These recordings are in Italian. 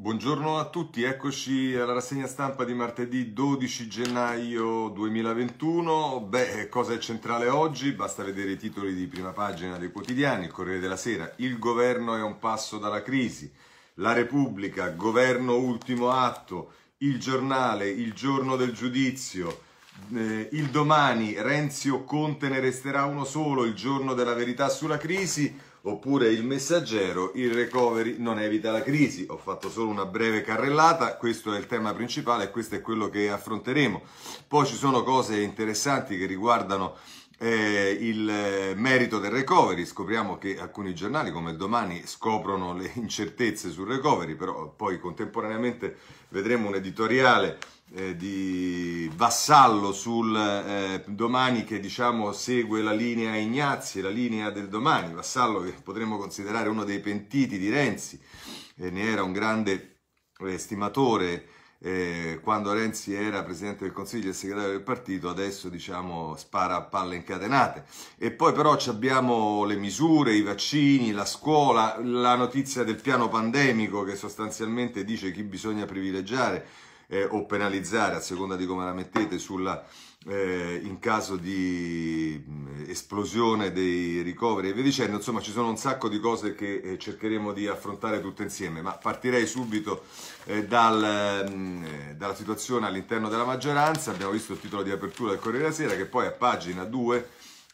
Buongiorno a tutti, eccoci alla rassegna stampa di martedì 12 gennaio 2021. Beh, cosa è centrale oggi? Basta vedere i titoli di prima pagina dei quotidiani, il Corriere della Sera, il governo è un passo dalla crisi, la Repubblica, governo ultimo atto, il giornale, il giorno del giudizio, eh, il domani, Renzi o Conte ne resterà uno solo, il giorno della verità sulla crisi oppure il messaggero, il recovery non evita la crisi. Ho fatto solo una breve carrellata, questo è il tema principale e questo è quello che affronteremo. Poi ci sono cose interessanti che riguardano eh, il eh, merito del recovery, scopriamo che alcuni giornali come domani scoprono le incertezze sul recovery, però poi contemporaneamente vedremo un editoriale eh, di Vassallo sul eh, domani che diciamo segue la linea Ignazzi, la linea del domani, Vassallo che potremmo considerare uno dei pentiti di Renzi, eh, ne era un grande eh, stimatore eh, quando Renzi era presidente del Consiglio e segretario del partito, adesso diciamo spara a palle incatenate. E poi però abbiamo le misure, i vaccini, la scuola, la notizia del piano pandemico che sostanzialmente dice chi bisogna privilegiare eh, o penalizzare a seconda di come la mettete sulla, eh, in caso di mm, esplosione dei ricoveri e via dicendo, insomma ci sono un sacco di cose che eh, cercheremo di affrontare tutte insieme, ma partirei subito eh, dal, mh, mm, eh, dalla situazione all'interno della maggioranza, abbiamo visto il titolo di apertura del Corriere della Sera che poi a pagina 2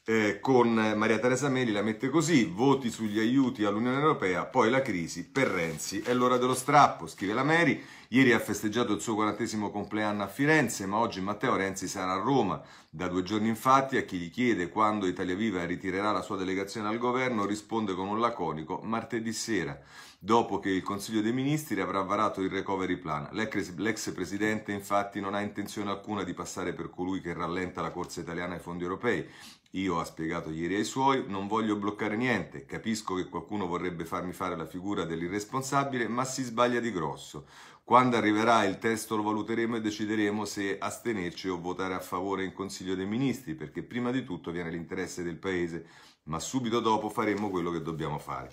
eh, con Maria Teresa Meli la mette così, voti sugli aiuti all'Unione Europea, poi la crisi per Renzi, è l'ora dello strappo, scrive la Meri. Ieri ha festeggiato il suo quarantesimo compleanno a Firenze, ma oggi Matteo Renzi sarà a Roma. Da due giorni infatti a chi gli chiede quando Italia Viva ritirerà la sua delegazione al governo risponde con un laconico martedì sera dopo che il Consiglio dei Ministri avrà varato il recovery plan. L'ex, presidente infatti non ha intenzione alcuna di passare per colui che rallenta la corsa italiana ai fondi europei. Io, ha spiegato ieri ai suoi, non voglio bloccare niente, capisco che qualcuno vorrebbe farmi fare la figura dell'irresponsabile, ma si sbaglia di grosso. Quando arriverà il testo lo valuteremo e decideremo se astenerci o votare a favore in Consiglio dei Ministri, perché prima di tutto viene l'interesse del Paese, ma subito dopo faremo quello che dobbiamo fare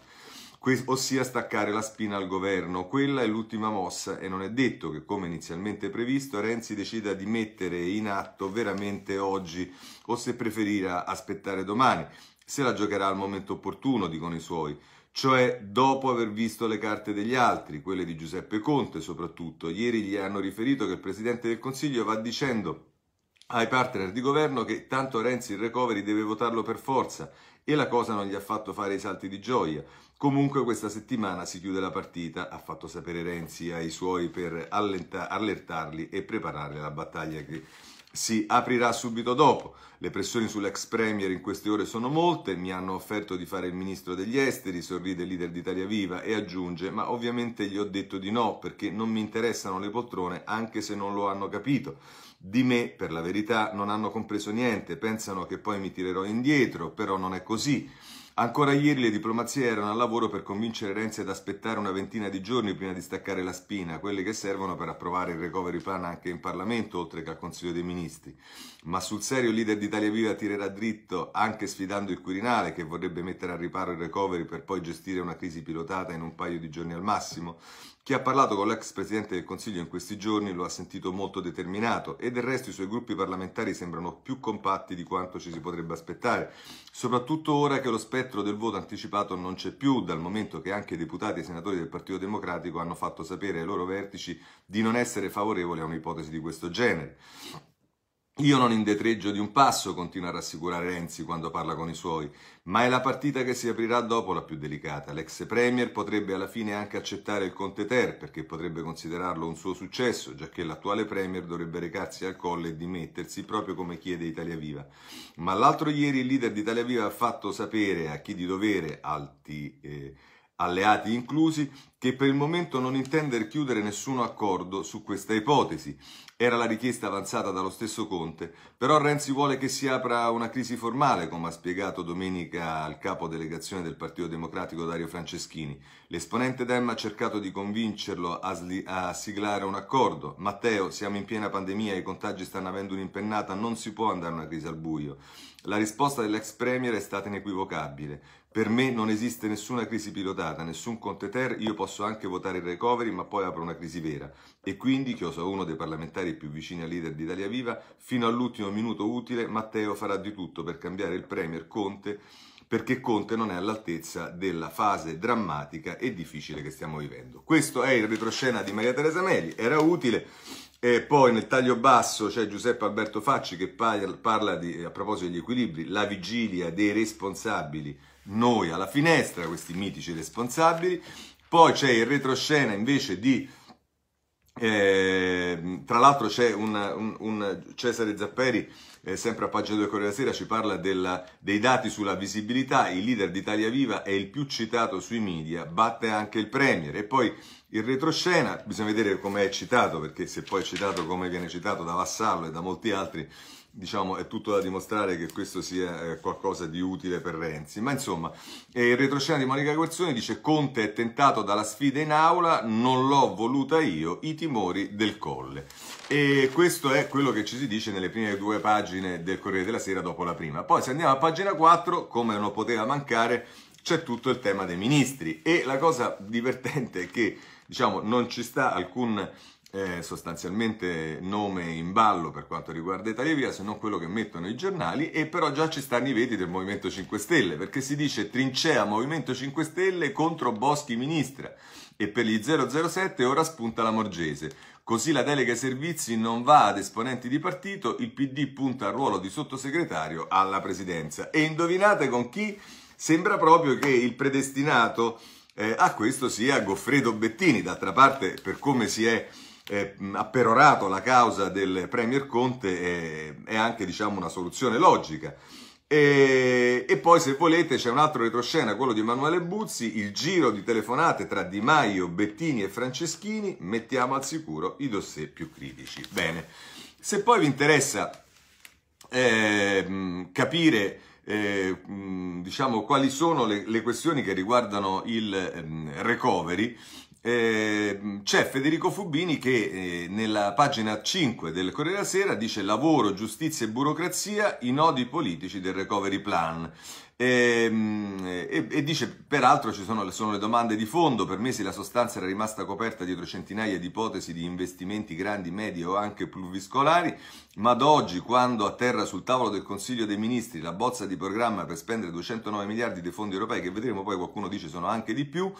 ossia staccare la spina al governo. Quella è l'ultima mossa e non è detto che, come inizialmente previsto, Renzi decida di mettere in atto veramente oggi o se preferirà aspettare domani. Se la giocherà al momento opportuno, dicono i suoi, cioè dopo aver visto le carte degli altri, quelle di Giuseppe Conte soprattutto. Ieri gli hanno riferito che il Presidente del Consiglio va dicendo ai partner di governo che tanto Renzi il recovery deve votarlo per forza e la cosa non gli ha fatto fare i salti di gioia. Comunque questa settimana si chiude la partita, ha fatto sapere Renzi ai suoi per allenta- allertarli e preparare la battaglia che si aprirà subito dopo. Le pressioni sull'ex premier in queste ore sono molte, mi hanno offerto di fare il ministro degli esteri, sorride il leader d'Italia Viva e aggiunge, ma ovviamente gli ho detto di no perché non mi interessano le poltrone anche se non lo hanno capito. Di me, per la verità, non hanno compreso niente, pensano che poi mi tirerò indietro, però non è così. Ancora ieri le diplomazie erano al lavoro per convincere Renzi ad aspettare una ventina di giorni prima di staccare la spina, quelle che servono per approvare il recovery plan anche in Parlamento, oltre che al Consiglio dei Ministri. Ma sul serio il leader d'Italia Viva tirerà dritto anche sfidando il Quirinale, che vorrebbe mettere a riparo il recovery per poi gestire una crisi pilotata in un paio di giorni al massimo? Chi ha parlato con l'ex Presidente del Consiglio in questi giorni lo ha sentito molto determinato e del resto i suoi gruppi parlamentari sembrano più compatti di quanto ci si potrebbe aspettare, soprattutto ora che lo spettro del voto anticipato non c'è più, dal momento che anche i deputati e senatori del Partito Democratico hanno fatto sapere ai loro vertici di non essere favorevoli a un'ipotesi di questo genere. Io non indetreggio di un passo, continua a rassicurare Renzi quando parla con i suoi, ma è la partita che si aprirà dopo la più delicata. L'ex Premier potrebbe alla fine anche accettare il Conte Ter perché potrebbe considerarlo un suo successo, giacché l'attuale Premier dovrebbe recarsi al colle e dimettersi proprio come chiede Italia Viva. Ma l'altro ieri il leader di Italia Viva ha fatto sapere a chi di dovere, alti... Eh, alleati inclusi, che per il momento non intende chiudere nessun accordo su questa ipotesi. Era la richiesta avanzata dallo stesso Conte, però Renzi vuole che si apra una crisi formale, come ha spiegato domenica al capo delegazione del Partito Democratico Dario Franceschini. L'esponente Dem ha cercato di convincerlo a, sli- a siglare un accordo. Matteo, siamo in piena pandemia, i contagi stanno avendo un'impennata, non si può andare a una crisi al buio. La risposta dell'ex premier è stata inequivocabile. Per me non esiste nessuna crisi pilotata, nessun Conte Ter, io posso anche votare il recovery, ma poi apro una crisi vera. E quindi, che osa uno dei parlamentari più vicini al leader di Italia Viva, fino all'ultimo minuto utile Matteo farà di tutto per cambiare il premier Conte, perché Conte non è all'altezza della fase drammatica e difficile che stiamo vivendo. Questo è il retroscena di Maria Teresa Meli, era utile. E poi nel taglio basso c'è Giuseppe Alberto Facci che parla di, a proposito degli equilibri, la vigilia dei responsabili, noi alla finestra, questi mitici responsabili. Poi c'è il retroscena invece di... Eh, tra l'altro c'è un, un, un Cesare Zapperi, eh, sempre a pagina 2 Corriere della Sera, ci parla della, dei dati sulla visibilità, il leader d'Italia Viva è il più citato sui media, batte anche il Premier. E poi il retroscena, bisogna vedere come è citato, perché se poi è citato come viene citato da Vassallo e da molti altri, diciamo, è tutto da dimostrare che questo sia eh, qualcosa di utile per Renzi. Ma insomma, eh, il retroscena di Monica Guerzoni dice Conte è tentato dalla sfida in aula, non l'ho voluta io, i timori del colle. E questo è quello che ci si dice nelle prime due pagine del Corriere della Sera dopo la prima. Poi se andiamo a pagina 4, come non poteva mancare, c'è tutto il tema dei ministri. E la cosa divertente è che Diciamo, non ci sta alcun eh, sostanzialmente nome in ballo per quanto riguarda Italia Viva, se non quello che mettono i giornali, e però già ci stanno i veti del Movimento 5 Stelle, perché si dice trincea Movimento 5 Stelle contro Boschi Ministra, e per gli 007 ora spunta la Morgese. Così la delega ai servizi non va ad esponenti di partito, il PD punta al ruolo di sottosegretario alla presidenza. E indovinate con chi? Sembra proprio che il predestinato eh, a questo sia Goffredo Bettini. D'altra parte, per come si è eh, apperorato la causa del Premier Conte, eh, è anche diciamo, una soluzione logica. E, e, poi, se volete, c'è un altro retroscena, quello di Emanuele Buzzi, il giro di telefonate tra Di Maio, Bettini e Franceschini, mettiamo al sicuro i dossier più critici. Bene, se poi vi interessa eh, capire eh, diciamo, quali sono le, le, questioni che riguardano il ehm, recovery, eh, c'è Federico Fubini che eh, nella pagina 5 del Corriere della Sera dice lavoro, giustizia e burocrazia, i nodi politici del recovery plan. E, ehm, e, e, dice, peraltro ci sono, sono, le domande di fondo, per mesi la sostanza era rimasta coperta dietro centinaia di ipotesi di investimenti grandi, medi o anche pluriviscolari, ma ad oggi quando atterra sul tavolo del Consiglio dei Ministri la bozza di programma per spendere 209 miliardi dei fondi europei, che vedremo poi qualcuno dice sono anche di più,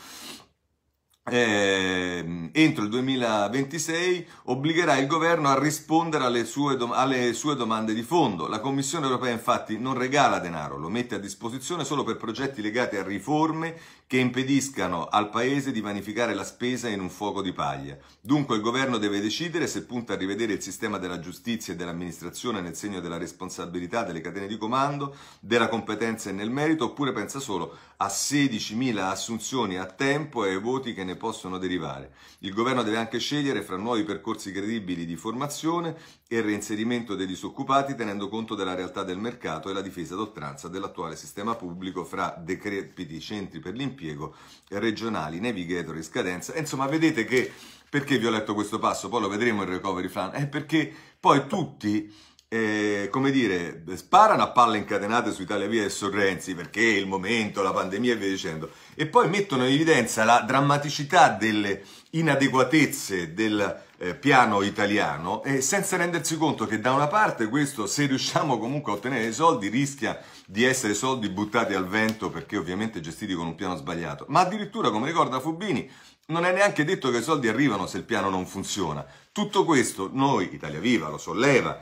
eh, entro il 2026 obbligherà il governo a rispondere alle sue, dom- alle sue, domande di fondo. La Commissione europea infatti non regala denaro, lo mette a disposizione solo per progetti legati a riforme che impediscano al Paese di vanificare la spesa in un fuoco di paglia. Dunque il governo deve decidere se punta a rivedere il sistema della giustizia e dell'amministrazione nel segno della responsabilità delle catene di comando, della competenza e nel merito, oppure pensa solo a 16.000 assunzioni a tempo e ai voti che ne possono derivare. Il governo deve anche scegliere fra nuovi percorsi credibili di formazione e il reinserimento dei disoccupati tenendo conto della realtà del mercato e la difesa ad dell'attuale sistema pubblico fra decrepiti centri per l'impiego regionali, navigator in scadenza. insomma, vedete che perché vi ho letto questo passo, poi lo vedremo il recovery plan, è perché poi tutti eh, come dire, sparano a palle incatenate su Italia Via e Sorrenzi perché il momento, la pandemia e via dicendo, e poi mettono in evidenza la drammaticità delle inadeguatezze del eh, piano italiano e senza rendersi conto che da una parte questo se riusciamo comunque a ottenere i soldi rischia di essere soldi buttati al vento perché ovviamente gestiti con un piano sbagliato ma addirittura come ricorda Fubini non è neanche detto che i soldi arrivano se il piano non funziona tutto questo noi Italia Viva lo solleva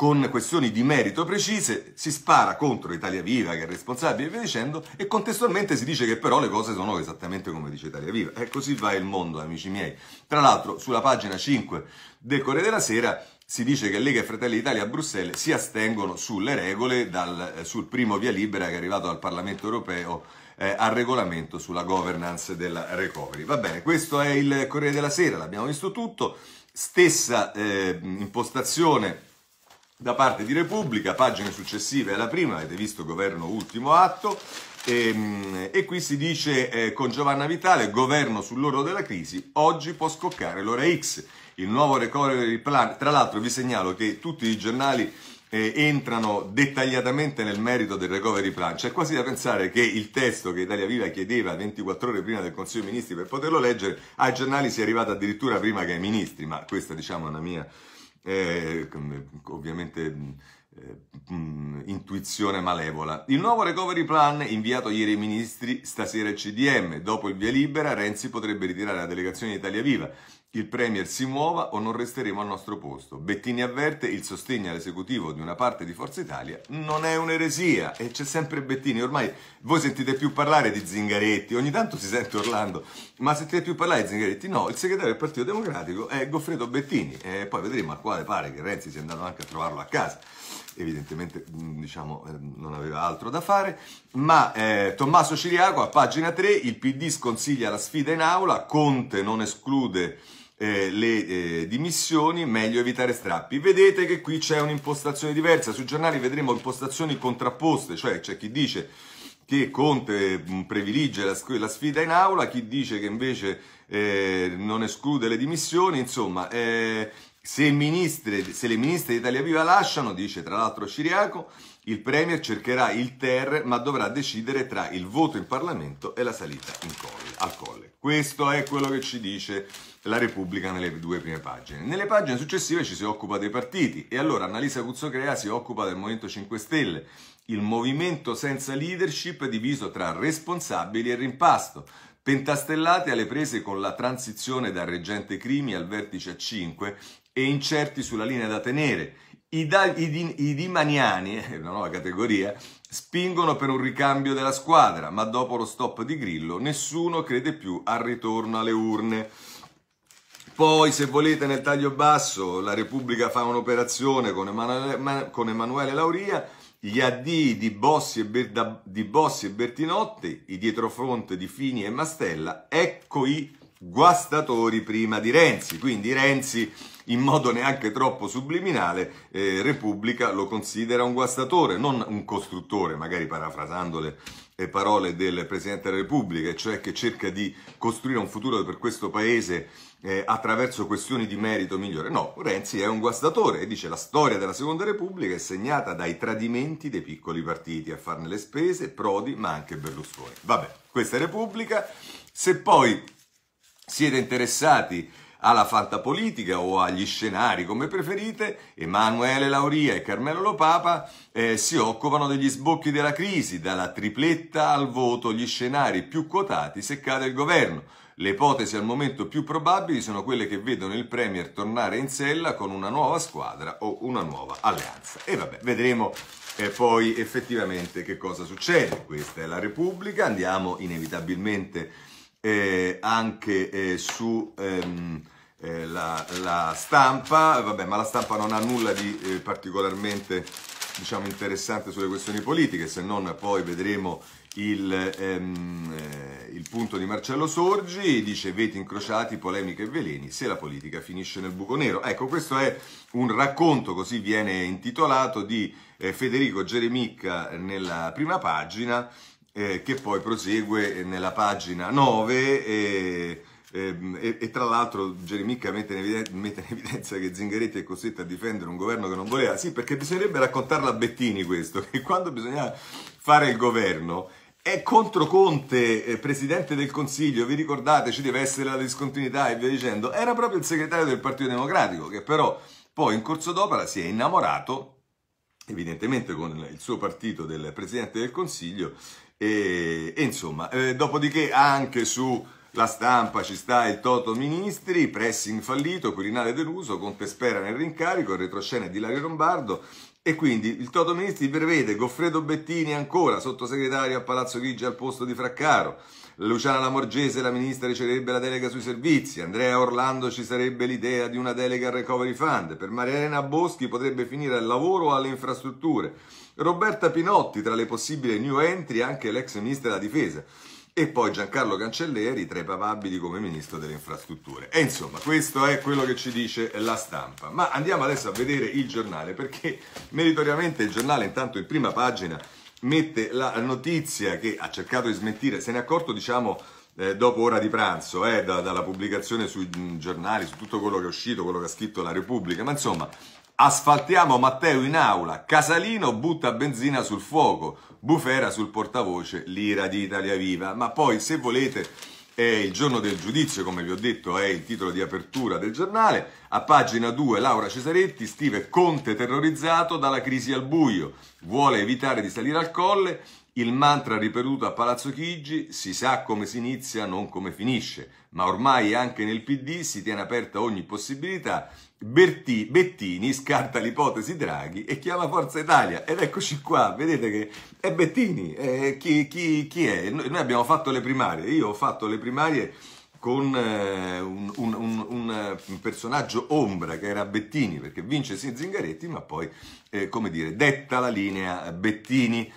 con questioni di merito precise, si spara contro Italia Viva che è responsabile e via dicendo e contestualmente si dice che però le cose sono esattamente come dice Italia Viva. E così va il mondo, amici miei. Tra l'altro, sulla pagina 5 del Corriere della Sera si dice che Lega e Fratelli d'Italia a Bruxelles si astengono sulle regole dal, eh, sul primo via libera che è arrivato dal Parlamento europeo eh, al regolamento sulla governance della recovery. Va bene, questo è il Corriere della Sera, l'abbiamo visto tutto. Stessa eh, impostazione da parte di Repubblica, pagine successive alla prima, avete visto governo ultimo atto, e, ehm, e qui si dice eh, con Giovanna Vitale, governo sull'oro della crisi, oggi può scoccare l'ora X, il nuovo recovery plan, tra l'altro vi segnalo che tutti i giornali eh, entrano dettagliatamente nel merito del recovery plan, c'è quasi da pensare che il testo che Italia Viva chiedeva 24 ore prima del Consiglio dei Ministri per poterlo leggere, ai giornali sia arrivato addirittura prima che ai ministri, ma questa diciamo è una mia eh, ovviamente eh, mm, intuizione malevola. Il nuovo recovery plan inviato ieri ai ministri, stasera il CDM, dopo il via libera Renzi potrebbe ritirare la delegazione di Italia Viva. Il Premier si muova o non resteremo al nostro posto. Bettini avverte il sostegno all'esecutivo di una parte di Forza Italia non è un'eresia e c'è sempre Bettini. Ormai voi sentite più parlare di Zingaretti, ogni tanto si sente Orlando ma sentite più parlare di Zingaretti? No, il segretario del Partito Democratico è Goffredo Bettini. E poi vedremo a quale pare che Renzi sia andato anche a trovarlo a casa. Evidentemente mm, diciamo, eh, non aveva altro da fare. Ma eh, Tommaso Ciriaco a pagina 3, il PD sconsiglia la sfida in aula, Conte non esclude eh, le eh, dimissioni, meglio evitare strappi. Vedete che qui c'è un'impostazione diversa, sui giornali vedremo impostazioni contrapposte, cioè c'è chi dice che Conte mm, privilegia la, la, sfida in aula, chi dice che invece eh, non esclude le dimissioni, insomma, eh, se, ministri, se le ministre di Italia Viva lasciano, dice tra l'altro Ciriaco, il Premier cercherà il TER ma dovrà decidere tra il voto in Parlamento e la salita colle, al colle. Questo è quello che ci dice la Repubblica nelle due prime pagine. Nelle pagine successive ci si occupa dei partiti e allora Annalisa Cuzzocrea si occupa del Movimento 5 Stelle il movimento senza leadership diviso tra responsabili e rimpasto, pentastellati alle prese con la transizione da reggente crimi al vertice a 5 e incerti sulla linea da tenere. I, da, i, di, i dimaniani, una nuova categoria, spingono per un ricambio della squadra, ma dopo lo stop di Grillo nessuno crede più al ritorno alle urne. Poi, se volete, nel taglio basso, la Repubblica fa un'operazione con Emanuele, con Emanuele Lauria, gli addii di Bossi, Ber- di Bossi e, Bertinotti, i dietrofront di Fini e Mastella, ecco i guastatori prima di Renzi. Quindi Renzi, in modo neanche troppo subliminale, eh, Repubblica lo considera un guastatore, non un costruttore, magari parafrasando le eh, parole del Presidente della Repubblica, cioè che cerca di costruire un futuro per questo Paese eh, attraverso questioni di merito migliore. No, Renzi è un guastatore e dice la storia della Seconda Repubblica è segnata dai tradimenti dei piccoli partiti a farne le spese, Prodi, ma anche Berlusconi. Vabbè, questa è Repubblica. Se poi siete interessati alla fatta politica o agli scenari, come preferite, Emanuele Lauria e Carmelo Lopapa eh, si occupano degli sbocchi della crisi, dalla tripletta al voto, gli scenari più quotati se cade il governo. Le ipotesi al momento più probabili sono quelle che vedono il Premier tornare in sella con una nuova squadra o una nuova alleanza. E vabbè, vedremo eh, poi effettivamente che cosa succede. Questa è la Repubblica, andiamo inevitabilmente eh, anche eh, su ehm, eh, la, la, stampa, eh, vabbè, ma la stampa non ha nulla di eh, particolarmente diciamo, interessante sulle questioni politiche, se non poi vedremo il, ehm, eh, il punto di Marcello Sorgi, dice veti incrociati, polemiche e veleni, se la politica finisce nel buco nero. Ecco, questo è un racconto, così viene intitolato, di Federico Geremicca nella prima pagina, eh, che poi prosegue eh, nella pagina 9 e, ehm, e, e tra l'altro Geremica mette in, evidenza, mette in, evidenza, che Zingaretti è costretto a difendere un governo che non voleva, sì perché bisognerebbe raccontarla a Bettini questo, che quando bisogna fare il governo è contro Conte, eh, presidente del Consiglio, vi ricordate ci deve essere la discontinuità e via dicendo, era proprio il segretario del Partito Democratico che però poi in corso d'opera si è innamorato evidentemente con il suo partito del Presidente del Consiglio e, e insomma, eh, dopodiché anche su... La stampa ci sta il Toto Ministri, pressing fallito, Quirinale deluso, Conte spera nel rincarico, retroscena di Lario Lombardo e quindi il Toto Ministri prevede Goffredo Bettini ancora sottosegretario a Palazzo Chigi al posto di Fraccaro, Luciana Lamorgese la ministra riceverebbe la delega sui servizi, Andrea Orlando ci sarebbe l'idea di una delega al recovery fund, per Maria Elena Boschi potrebbe finire al lavoro o alle infrastrutture. Roberta Pinotti tra le possibili new entry anche l'ex ministro della difesa e poi Giancarlo Cancelleri tra i papabili come ministro delle infrastrutture. E insomma, questo è quello che ci dice la stampa. Ma andiamo adesso a vedere il giornale, perché meritoriamente il giornale intanto in prima pagina mette la notizia che ha cercato di smentire, se ne è accorto diciamo eh, dopo ora di pranzo, eh, da, dalla pubblicazione sui mm, giornali, su tutto quello che è uscito, quello che ha scritto la Repubblica, ma insomma, asfaltiamo Matteo in aula, Casalino butta benzina sul fuoco, Bufera sul portavoce, l'ira di Italia Viva, ma poi se volete è il giorno del giudizio, come vi ho detto, è il titolo di apertura del giornale. A pagina 2 Laura Cesaretti scrive Conte terrorizzato dalla crisi al buio, vuole evitare di salire al colle, il mantra ripetuto a Palazzo Chigi, si sa come si inizia, non come finisce, ma ormai anche nel PD si tiene aperta ogni possibilità. Berti, Bettini scarta l'ipotesi Draghi e chiama Forza Italia. Ed eccoci qua, vedete che è Bettini, eh, chi, chi, chi, è? Noi abbiamo fatto le primarie, io ho fatto le primarie con eh, un, un, un, un, eh, personaggio ombra che era Bettini, perché vince Zingaretti, ma poi, eh, come dire, detta la linea Bettini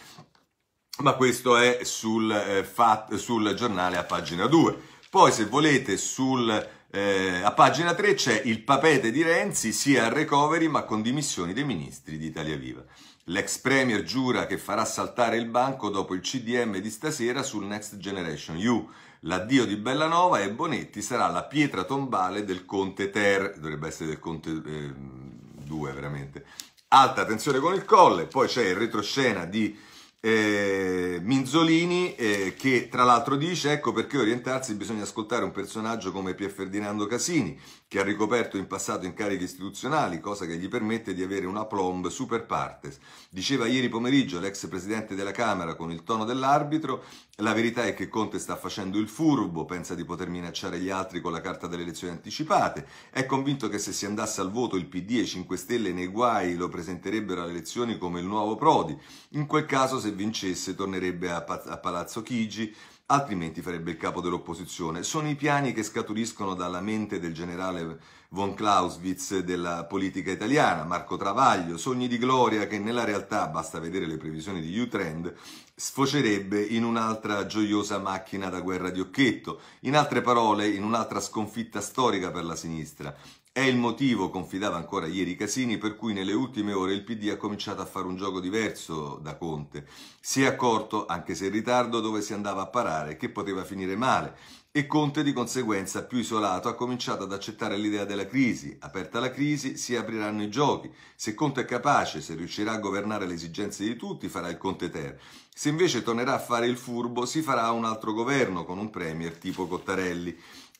ma questo è sul, eh, fat, sul giornale a pagina 2. Poi se volete sul, eh, a pagina 3 c'è il papete di Renzi, sia a recovery ma con dimissioni dei ministri di Italia Viva. L'ex premier giura che farà saltare il banco dopo il CDM di stasera sul Next Generation EU. L'addio di Bellanova e Bonetti sarà la pietra tombale del Conte Ter, dovrebbe essere del Conte 2 eh, veramente. Alta tensione con il colle, poi c'è il retroscena di eh, Minzolini eh, che tra l'altro dice ecco perché orientarsi bisogna ascoltare un personaggio come Pier Ferdinando Casini che ha ricoperto in passato incarichi istituzionali cosa che gli permette di avere una plomb super partes diceva ieri pomeriggio l'ex presidente della Camera con il tono dell'arbitro la verità è che Conte sta facendo il furbo, pensa di poter minacciare gli altri con la carta delle elezioni anticipate, è convinto che se si andasse al voto il PD e i 5 Stelle nei guai lo presenterebbero alle elezioni come il nuovo Prodi, in quel caso se vincesse tornerebbe a, Paz- a Palazzo Chigi, altrimenti farebbe il capo dell'opposizione. Sono i piani che scaturiscono dalla mente del generale von Clausewitz della politica italiana, Marco Travaglio, sogni di gloria che nella realtà, basta vedere le previsioni di U-Trend, sfocerebbe in un'altra gioiosa macchina da guerra di Occhetto, in altre parole in un'altra sconfitta storica per la sinistra. È il motivo, confidava ancora ieri Casini, per cui nelle ultime ore il PD ha cominciato a fare un gioco diverso da Conte. Si è accorto, anche se in ritardo, dove si andava a parare, che poteva finire male e Conte di conseguenza più isolato ha cominciato ad accettare l'idea della crisi. Aperta la crisi si apriranno i giochi. Se Conte è capace, se riuscirà a governare le esigenze di tutti, farà il Conte Ter. Se invece tornerà a fare il furbo, si farà un altro governo con un premier tipo Cottarelli.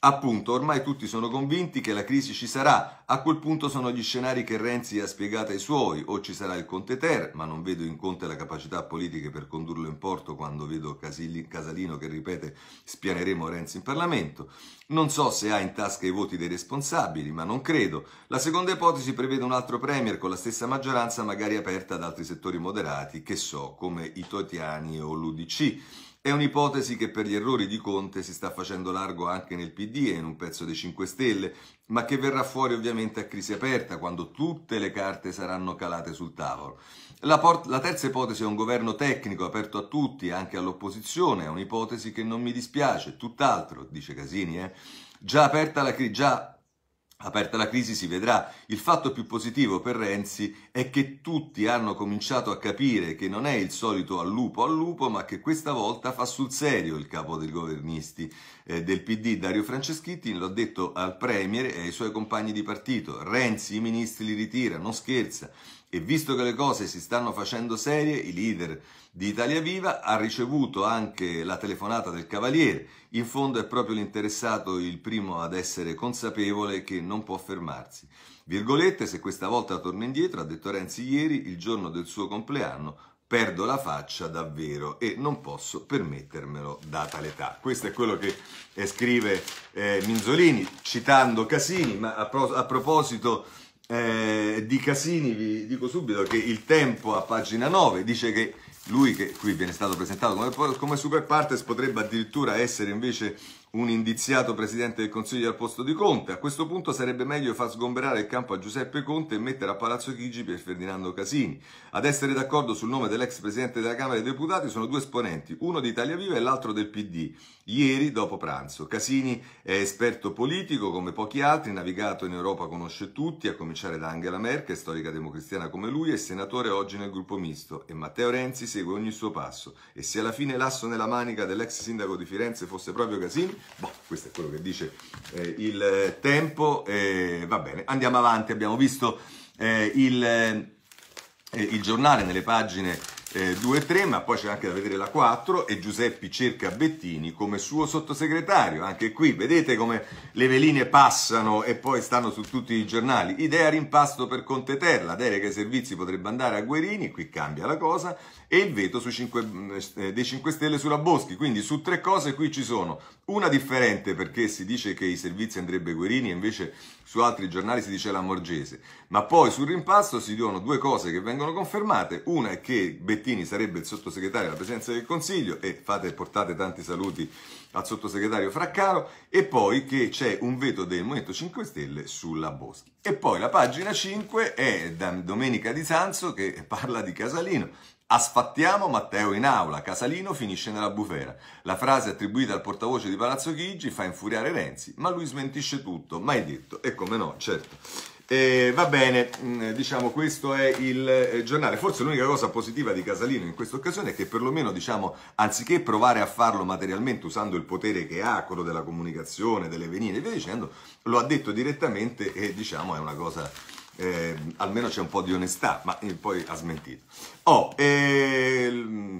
Appunto, ormai tutti sono convinti che la crisi ci sarà, a quel punto sono gli scenari che Renzi ha spiegato ai suoi, o ci sarà il Conte Ter, ma non vedo in Conte la capacità politica per condurlo in porto quando vedo Casilli, Casalino che ripete spianeremo Renzi in Parlamento. Non so se ha in tasca i voti dei responsabili, ma non credo. La seconda ipotesi prevede un altro Premier con la stessa maggioranza magari aperta ad altri settori moderati, che so, come i Totiani o l'Udc. È un'ipotesi che per gli errori di Conte si sta facendo largo anche nel PD e in un pezzo dei 5 Stelle, ma che verrà fuori ovviamente a crisi aperta quando tutte le carte saranno calate sul tavolo. La, port- la terza ipotesi è un governo tecnico aperto a tutti, anche all'opposizione, è un'ipotesi che non mi dispiace, tutt'altro, dice Casini, eh? Già aperta la crisi, già Aperta la crisi si vedrà. Il fatto più positivo per Renzi è che tutti hanno cominciato a capire che non è il solito al lupo al lupo, ma che questa volta fa sul serio il capo dei governisti eh, del PD Dario Franceschetti, l'ho detto al Premier e ai suoi compagni di partito. Renzi i ministri li ritira, non scherza. E visto che le cose si stanno facendo serie, i leader di Italia Viva ha ricevuto anche la telefonata del Cavaliere. In fondo è proprio l'interessato il primo ad essere consapevole che non può fermarsi. Virgolette, se questa volta torno indietro, ha detto Renzi ieri, il giorno del suo compleanno, perdo la faccia davvero e non posso permettermelo data l'età. Questo è quello che eh, scrive eh, Minzolini citando Casini, ma a, pro- a proposito eh, di Casini vi dico subito che il tempo a pagina 9 dice che lui che qui viene stato presentato come, come super partes potrebbe addirittura essere invece un indiziato presidente del Consiglio al posto di Conte. A questo punto sarebbe meglio far sgomberare il campo a Giuseppe Conte e mettere a Palazzo Chigi per Ferdinando Casini. Ad essere d'accordo sul nome dell'ex presidente della Camera dei Deputati sono due esponenti, uno di Italia Viva e l'altro del PD, ieri dopo pranzo. Casini è esperto politico come pochi altri, navigato in Europa conosce tutti, a cominciare da Angela Merkel, storica democristiana come lui, e senatore oggi nel gruppo misto. E Matteo Renzi segue ogni suo passo. E se alla fine l'asso nella manica dell'ex sindaco di Firenze fosse proprio Casini, boh, questo è quello che dice eh, il eh, tempo, eh, va bene, andiamo avanti, abbiamo visto eh, il, eh, eh, il, giornale nelle pagine 2 e 3, ma poi c'è anche da vedere la 4 e Giuseppi cerca Bettini come suo sottosegretario, anche qui vedete come le veline passano e poi stanno su tutti i giornali, idea rimpasto per Conte Terra, delega ai servizi potrebbe andare a Guerini, qui cambia la cosa, e il veto 5, eh, dei 5 Stelle sulla Boschi. Quindi su tre cose qui ci sono una differente perché si dice che i servizi andrebbe Guerini e invece su altri giornali si dice la Morgese. Ma poi sul rimpasto si dicono due cose che vengono confermate. Una è che Bettini sarebbe il sottosegretario alla presidenza del Consiglio e fate, portate tanti saluti al sottosegretario Fraccaro e poi che c'è un veto del Movimento 5 Stelle sulla Boschi. E poi la pagina 5 è da Domenica di Sanzo che parla di Casalino Asfattiamo Matteo in aula, Casalino finisce nella bufera. La frase attribuita al portavoce di Palazzo Chigi fa infuriare Renzi, ma lui smentisce tutto, mai detto, e come no, certo. E va bene, mm, diciamo questo è il eh, giornale. Forse l'unica cosa positiva di Casalino in questa occasione è che perlomeno, diciamo, anziché provare a farlo materialmente usando il potere che ha, quello della comunicazione, delle venire e via dicendo, lo ha detto direttamente e diciamo è una cosa eh, almeno c'è un po' di onestà, ma eh, poi ha smentito. Oh, eh,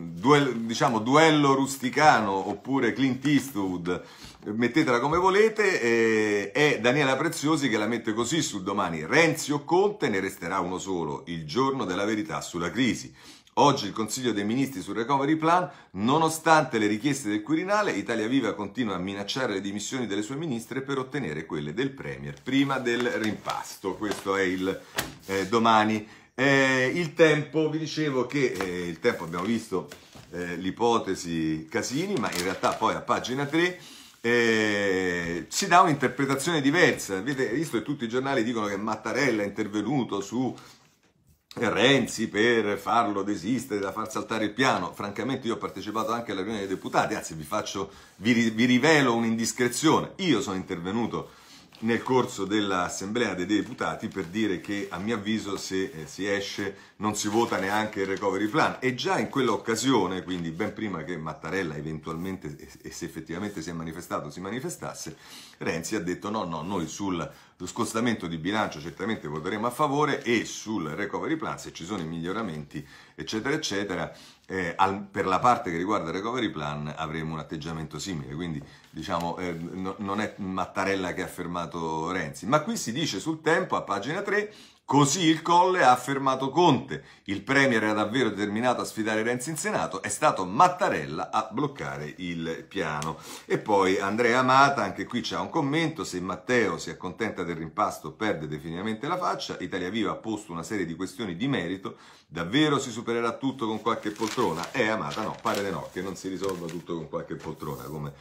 duel, diciamo duello rusticano oppure Clint Eastwood, mettetela come volete, eh, è Daniela Preziosi che la mette così sul domani. Renzi o Conte ne resterà uno solo, il giorno della verità sulla crisi. Oggi il Consiglio dei Ministri sul Recovery Plan, nonostante le richieste del Quirinale, Italia Viva continua a minacciare le dimissioni delle sue ministre per ottenere quelle del Premier prima del rimpasto. Questo è il eh, domani. Eh, il tempo, vi dicevo che eh, il tempo abbiamo visto eh, l'ipotesi Casini, ma in realtà poi a pagina 3 eh, si dà un'interpretazione diversa. Avete visto che tutti i giornali dicono che Mattarella è intervenuto su Renzi per farlo desistere da far saltare il piano. Francamente io ho partecipato anche alla riunione dei deputati, anzi vi, faccio, vi, vi rivelo un'indiscrezione. Io sono intervenuto nel corso dell'Assemblea dei Deputati per dire che a mio avviso se eh, si esce non si vota neanche il recovery plan e già in quell'occasione, quindi ben prima che Mattarella eventualmente e se effettivamente si è manifestato si manifestasse, Renzi ha detto no, no, noi sul lo scostamento di bilancio certamente voteremo a favore e sul recovery plan se ci sono i miglioramenti eccetera eccetera eh, al, per la parte che riguarda il recovery plan avremo un atteggiamento simile quindi diciamo eh, no, non è Mattarella che ha fermato Renzi ma qui si dice sul tempo a pagina 3 Così il Colle ha affermato Conte. Il Premier era davvero determinato a sfidare Renzi in Senato, è stato Mattarella a bloccare il piano. E poi Andrea Amata, anche qui c'è un commento, se Matteo si accontenta del rimpasto perde definitivamente la faccia, Italia Viva ha posto una serie di questioni di merito, davvero si supererà tutto con qualche poltrona? Eh Amata no, pare di no, che non si risolva tutto con qualche poltrona, come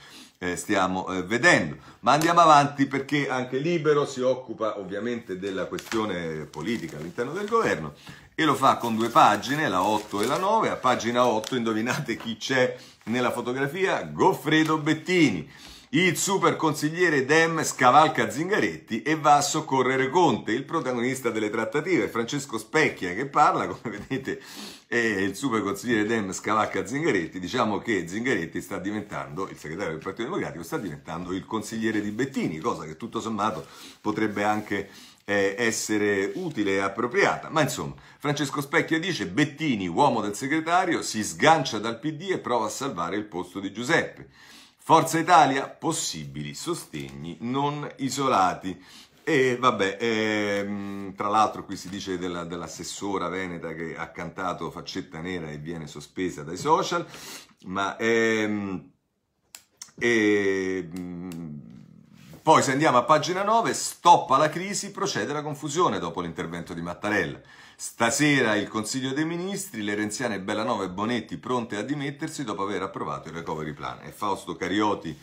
eh, stiamo eh, vedendo. Ma andiamo avanti perché anche Libero si occupa ovviamente della questione politica all'interno del governo e lo fa con due pagine, la 8 e la 9. A pagina 8 indovinate chi c'è nella fotografia? Goffredo Bettini il super consigliere Dem scavalca Zingaretti e va a soccorrere Conte, il protagonista delle trattative, Francesco Specchia che parla, come vedete è il super consigliere Dem scavalca Zingaretti, diciamo che Zingaretti sta diventando, il segretario del Partito Democratico, sta diventando il consigliere di Bettini, cosa che tutto sommato potrebbe anche eh, essere utile e appropriata. Ma insomma, Francesco Specchia dice Bettini, uomo del segretario, si sgancia dal PD e prova a salvare il posto di Giuseppe. Forza Italia, possibili sostegni non isolati. E vabbè, ehm, tra l'altro qui si dice della, dell'assessora veneta che ha cantato Faccetta Nera e viene sospesa dai social, ma ehm, ehm, poi se andiamo a pagina 9, stoppa la crisi, procede la confusione dopo l'intervento di Mattarella. Stasera il Consiglio dei Ministri, le Renziane Bellanova e Bonetti pronte a dimettersi dopo aver approvato il recovery plan. È Fausto Carioti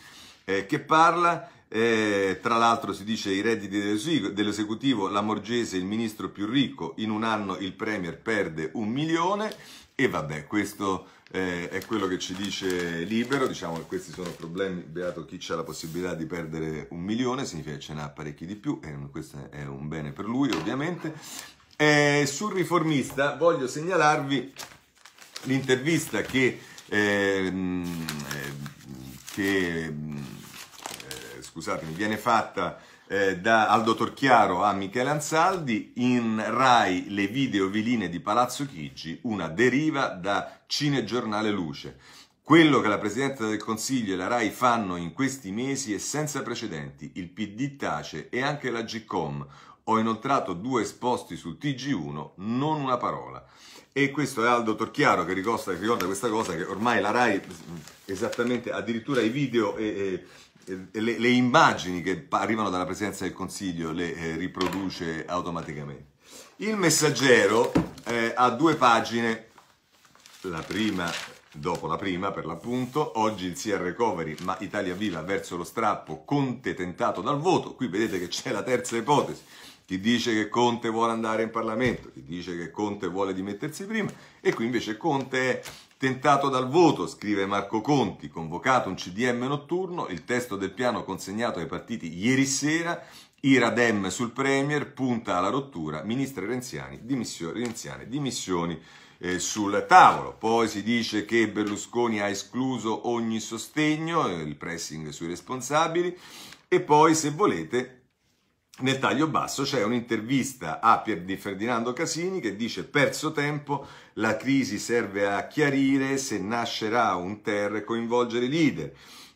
eh, che parla eh, tra l'altro si dice i redditi dell'esecutivo, la Morgese il ministro più ricco, in un anno il Premier perde un milione e vabbè questo eh, è quello che ci dice Libero, diciamo che questi sono problemi, beato chi ha la possibilità di perdere un milione, significa che ce n'ha parecchi di più e questo è un bene per lui ovviamente. Eh, sul riformista voglio segnalarvi l'intervista che, ehm, eh, che eh, scusatemi, viene fatta eh, da dottor Chiaro a Michele Ansaldi in Rai le video viline di Palazzo Chigi, una deriva da Cinegiornale Luce. Quello che la Presidenza del Consiglio e la RAI fanno in questi mesi è senza precedenti. Il PD tace e anche la GCOM, ho inoltrato due esposti sul TG1, non una parola. E questo è al dottor Chiaro che ricorda, ricorda questa cosa che ormai la RAI, esattamente addirittura i video e, e, e le, le, immagini che arrivano dalla Presidenza del Consiglio le eh, riproduce automaticamente. Il messaggero eh, ha due pagine, la prima dopo la prima per l'appunto, oggi il CR Recovery, ma Italia Viva verso lo strappo, Conte tentato dal voto, qui vedete che c'è la terza ipotesi, chi dice che Conte vuole andare in Parlamento, chi dice che Conte vuole dimettersi prima, e qui invece Conte è tentato dal voto, scrive Marco Conti, convocato un CDM notturno, il testo del piano consegnato ai partiti ieri sera, Iradem sul Premier, punta alla rottura, ministro renziani, dimissioni, renziane, dimissioni eh, sul tavolo. Poi si dice che Berlusconi ha escluso ogni sostegno, eh, il pressing sui responsabili, e poi se volete nel taglio basso c'è un'intervista a Pier di Ferdinando Casini che dice perso tempo, la crisi serve a chiarire se nascerà un TER e coinvolgere i leader.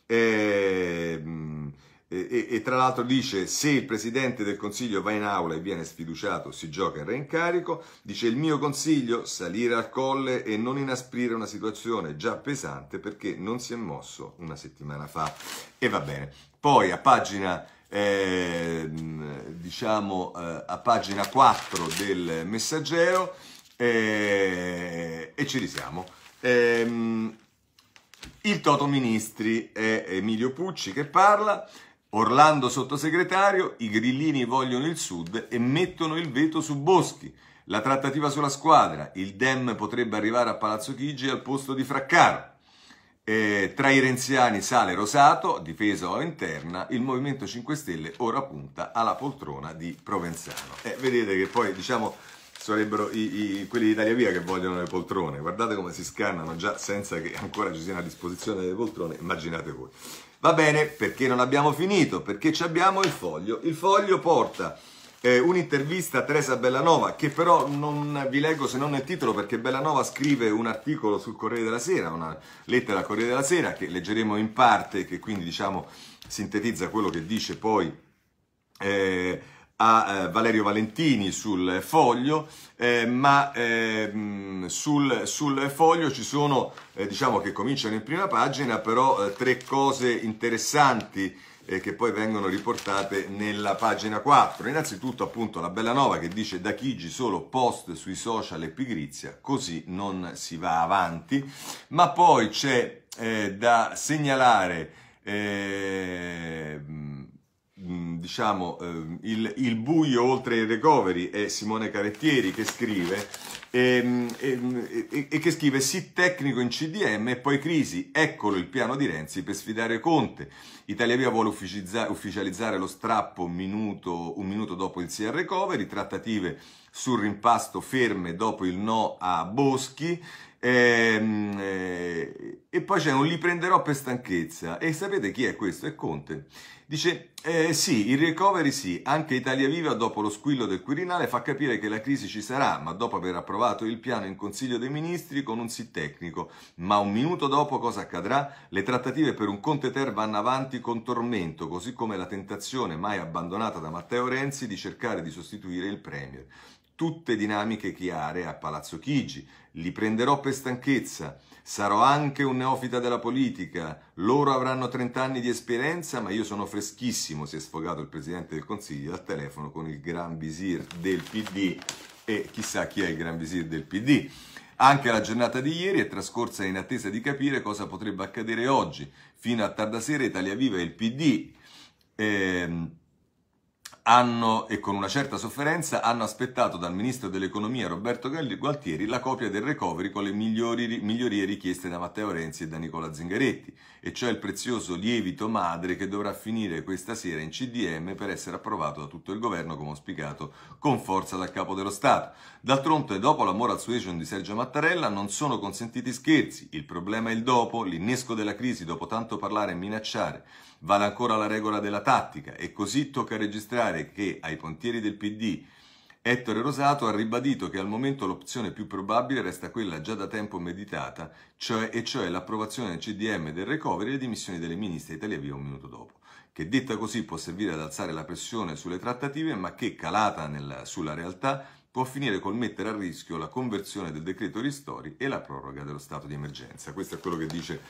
Ehm, e, e, e, tra l'altro dice se il Presidente del Consiglio va in aula e viene sfiduciato si gioca il reincarico, dice il mio consiglio salire al colle e non inasprire una situazione già pesante perché non si è mosso una settimana fa. E va bene. Poi a pagina eh, diciamo eh, a pagina 4 del messaggero eh, e ci risiamo. Ehm, il Toto Ministri è Emilio Pucci che parla, Orlando sottosegretario, i grillini vogliono il sud e mettono il veto su Boschi. La trattativa sulla squadra, il Dem potrebbe arrivare a Palazzo Chigi al posto di Fraccaro. Eh, tra i renziani sale Rosato, difesa o interna, il Movimento 5 Stelle ora punta alla poltrona di Provenzano. Eh, vedete che poi diciamo sarebbero i, i, quelli di Italia Via che vogliono le poltrone. Guardate come si scannano già senza che ancora ci siano a disposizione delle poltrone, immaginate voi. Va bene, perché non abbiamo finito? Perché abbiamo il foglio. Il foglio porta eh, un'intervista a Teresa Bellanova, che però non vi leggo se non nel titolo, perché Bellanova scrive un articolo sul Corriere della Sera, una lettera al Corriere della Sera, che leggeremo in parte, che quindi diciamo sintetizza quello che dice poi eh, a eh, Valerio Valentini sul foglio, eh, ma ehm, sul, sul, foglio ci sono, eh, diciamo che cominciano in prima pagina, però eh, tre cose interessanti eh, che poi vengono riportate nella pagina 4. Innanzitutto appunto la bella nova che dice da Chigi solo post sui social e pigrizia, così non si va avanti, ma poi c'è eh, da segnalare... Eh, Mm, diciamo, ehm, il, il, buio oltre i recovery è Simone Carettieri che scrive ehm, ehm, e, e, e, che scrive sì tecnico in CDM e poi crisi, eccolo il piano di Renzi per sfidare Conte. Italia Via vuole ufficializzare lo strappo un minuto, un minuto dopo il CR recovery, trattative sul rimpasto ferme dopo il no a Boschi e, eh, e poi c'è un li prenderò per stanchezza e sapete chi è questo? È Conte. Dice, eh, sì, il recovery sì, anche Italia Viva dopo lo squillo del Quirinale fa capire che la crisi ci sarà, ma dopo aver approvato il piano in Consiglio dei Ministri con un sì tecnico. Ma un minuto dopo cosa accadrà? Le trattative per un Conte Ter vanno avanti con tormento, così come la tentazione mai abbandonata da Matteo Renzi di cercare di sostituire il Premier. Tutte dinamiche chiare a Palazzo Chigi. Li prenderò per stanchezza. Sarò anche un neofita della politica. Loro avranno 30 anni di esperienza, ma io sono freschissimo. Si è sfogato il presidente del consiglio al telefono con il gran visir del PD. E chissà chi è il gran visir del PD. Anche la giornata di ieri è trascorsa in attesa di capire cosa potrebbe accadere oggi. Fino a tardasera Italia Viva e il PD. Ehm, hanno, e con una certa sofferenza, hanno aspettato dal ministro dell'economia Roberto Gualtieri la copia del recovery con le migliori, migliorie richieste da Matteo Renzi e da Nicola Zingaretti, e cioè il prezioso lievito madre che dovrà finire questa sera in CDM per essere approvato da tutto il governo, come spiegato con forza dal capo dello Stato. D'altronde, dopo la moral suasion di Sergio Mattarella non sono consentiti scherzi, il problema è il dopo, l'innesco della crisi dopo tanto parlare e minacciare, vale ancora la regola della tattica e così tocca registrare che ai pontieri del PD Ettore Rosato ha ribadito che al momento l'opzione più probabile resta quella già da tempo meditata, cioè, e cioè l'approvazione del CDM del recovery e le dimissioni delle ministre Italia Via un minuto dopo, che detta così può servire ad alzare la pressione sulle trattative, ma che calata nella, sulla realtà può finire col mettere a rischio la conversione del decreto ristori e la proroga dello stato di emergenza. Questo è quello che dice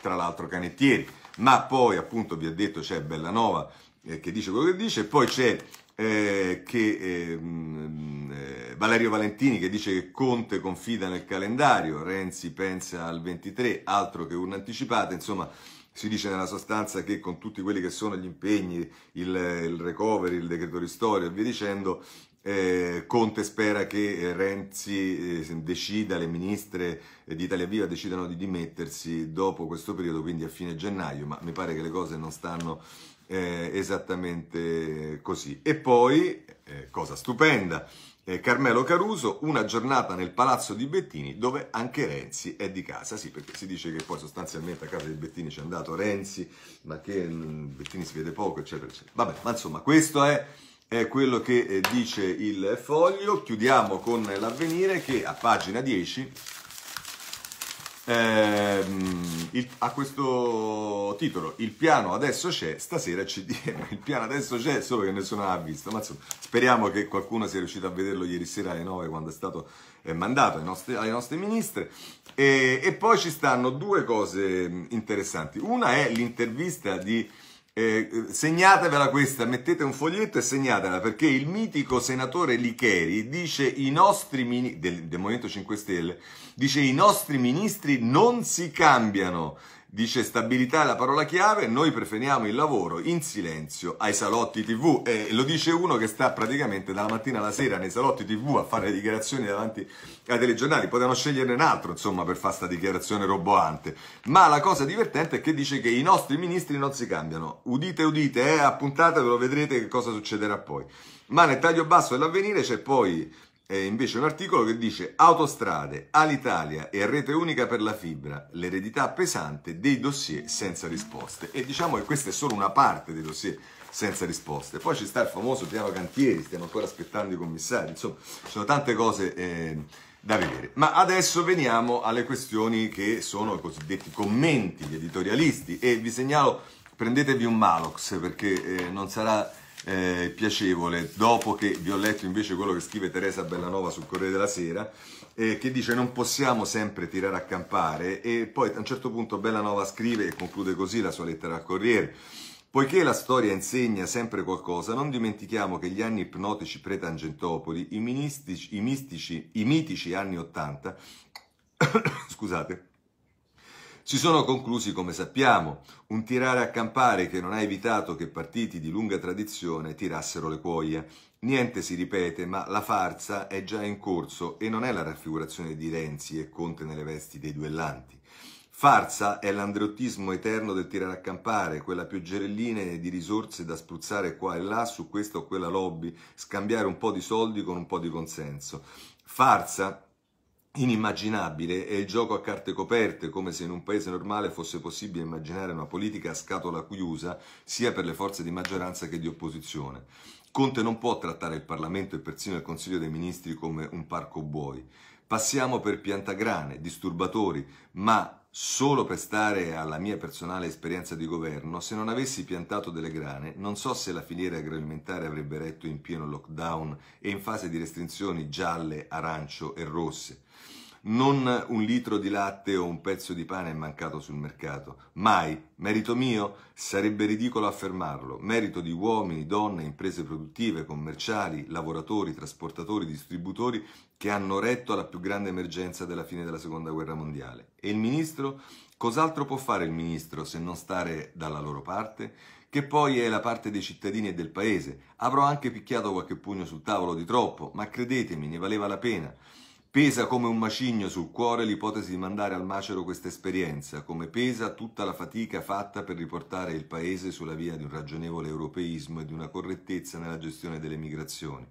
tra l'altro Canettieri, ma poi appunto vi ha detto c'è Bellanova eh, che dice quello che dice, poi c'è eh, che, ehm, eh, mh, Valerio Valentini che dice che Conte confida nel calendario, Renzi pensa al 23, altro che un'anticipata, insomma si dice nella sostanza che con tutti quelli che sono gli impegni, il, il recovery, il decreto ristorio e via dicendo, eh, Conte spera che eh, Renzi eh, decida, le ministre di Italia Viva decidano di dimettersi dopo questo periodo, quindi a fine gennaio, ma mi pare che le cose non stanno eh, esattamente così. E poi, cosa stupenda, Carmelo Caruso, una giornata nel palazzo di Bettini dove anche Renzi è di casa, sì perché si dice che poi sostanzialmente a casa di Bettini c'è andato Renzi, ma che mh, mm, Bettini si vede poco, eccetera, eccetera. Vabbè, ma insomma questo è è quello che eh, dice il foglio. Chiudiamo con l'avvenire che a pagina 10 ehm, il, ha questo titolo, il piano adesso c'è, stasera ci CDM, il piano adesso c'è solo che nessuno l'ha visto, ma insomma speriamo che qualcuno sia riuscito a vederlo ieri sera alle 9 quando è stato eh, mandato ai nostri, alle nostre ministre. E, e poi ci stanno due cose interessanti, una è l'intervista di... Eh, segnatevela questa, mettete un foglietto e segnatela perché il mitico senatore Licheri dice i nostri mini- del, del Movimento 5 Stelle dice i nostri ministri non si cambiano, Dice stabilità è la parola chiave, noi preferiamo il lavoro in silenzio ai salotti tv. Eh, lo dice uno che sta praticamente dalla mattina alla sera nei salotti tv a fare le dichiarazioni davanti ai telegiornali. Potevano sceglierne un altro, insomma, per fare questa dichiarazione roboante. Ma la cosa divertente è che dice che i nostri ministri non si cambiano. Udite, udite, eh, appuntate, ve lo vedrete che cosa succederà poi. Ma nel taglio basso dell'avvenire c'è poi eh, invece un articolo che dice Autostrade, Alitalia e rete unica per la fibra, l'eredità pesante dei dossier senza risposte. E diciamo che questa è solo una parte dei dossier senza risposte. Poi ci sta il famoso piano cantieri, stiamo ancora aspettando i commissari, insomma, ci sono tante cose eh, da vedere. Ma adesso veniamo alle questioni che sono i cosiddetti commenti, gli editorialisti, e vi segnalo, prendetevi un Malox perché eh, non sarà eh, piacevole dopo che vi ho letto invece quello che scrive Teresa Bellanova sul Corriere della Sera eh, che dice non possiamo sempre tirare a campare e poi a un certo punto Bellanova scrive e conclude così la sua lettera al Corriere Poiché la storia insegna sempre qualcosa, non dimentichiamo che gli anni ipnotici pre-Tangentopoli, i, i, i mitici anni Ottanta, scusate, si sono conclusi, come sappiamo, un tirare a campare che non ha evitato che partiti di lunga tradizione tirassero le cuoie. Niente si ripete, ma la farsa è già in corso e non è la raffigurazione di Renzi e Conte nelle vesti dei duellanti. Farsa è l'andreottismo eterno del tirare a campare, quella pioggerellina di risorse da spruzzare qua e là su questa o quella lobby, scambiare un po' di soldi con un po' di consenso. Farsa Inimmaginabile è il gioco a carte coperte, come se in un paese normale fosse possibile immaginare una politica a scatola chiusa sia per le forze di maggioranza che di opposizione. Conte non può trattare il Parlamento e persino il Consiglio dei Ministri come un parco buoi. Passiamo per piantagrane, disturbatori, ma solo per stare alla mia personale esperienza di governo, se non avessi piantato delle grane, non so se la filiera agroalimentare avrebbe retto in pieno lockdown e in fase di restrizioni gialle, arancio e rosse non un litro di latte o un pezzo di pane è mancato sul mercato. Mai. Merito mio? Sarebbe ridicolo affermarlo. Merito di uomini, donne, imprese produttive, commerciali, lavoratori, trasportatori, distributori che hanno retto alla più grande emergenza della fine della seconda guerra mondiale. E il ministro? Cos'altro può fare il ministro se non stare dalla loro parte? che poi è la parte dei cittadini e del paese. Avrò anche picchiato qualche pugno sul tavolo di troppo, ma credetemi, ne valeva la pena. Pesa come un macigno sul cuore l'ipotesi di mandare al macero questa esperienza, come pesa tutta la fatica fatta per riportare il Paese sulla via di un ragionevole europeismo e di una correttezza nella gestione delle migrazioni.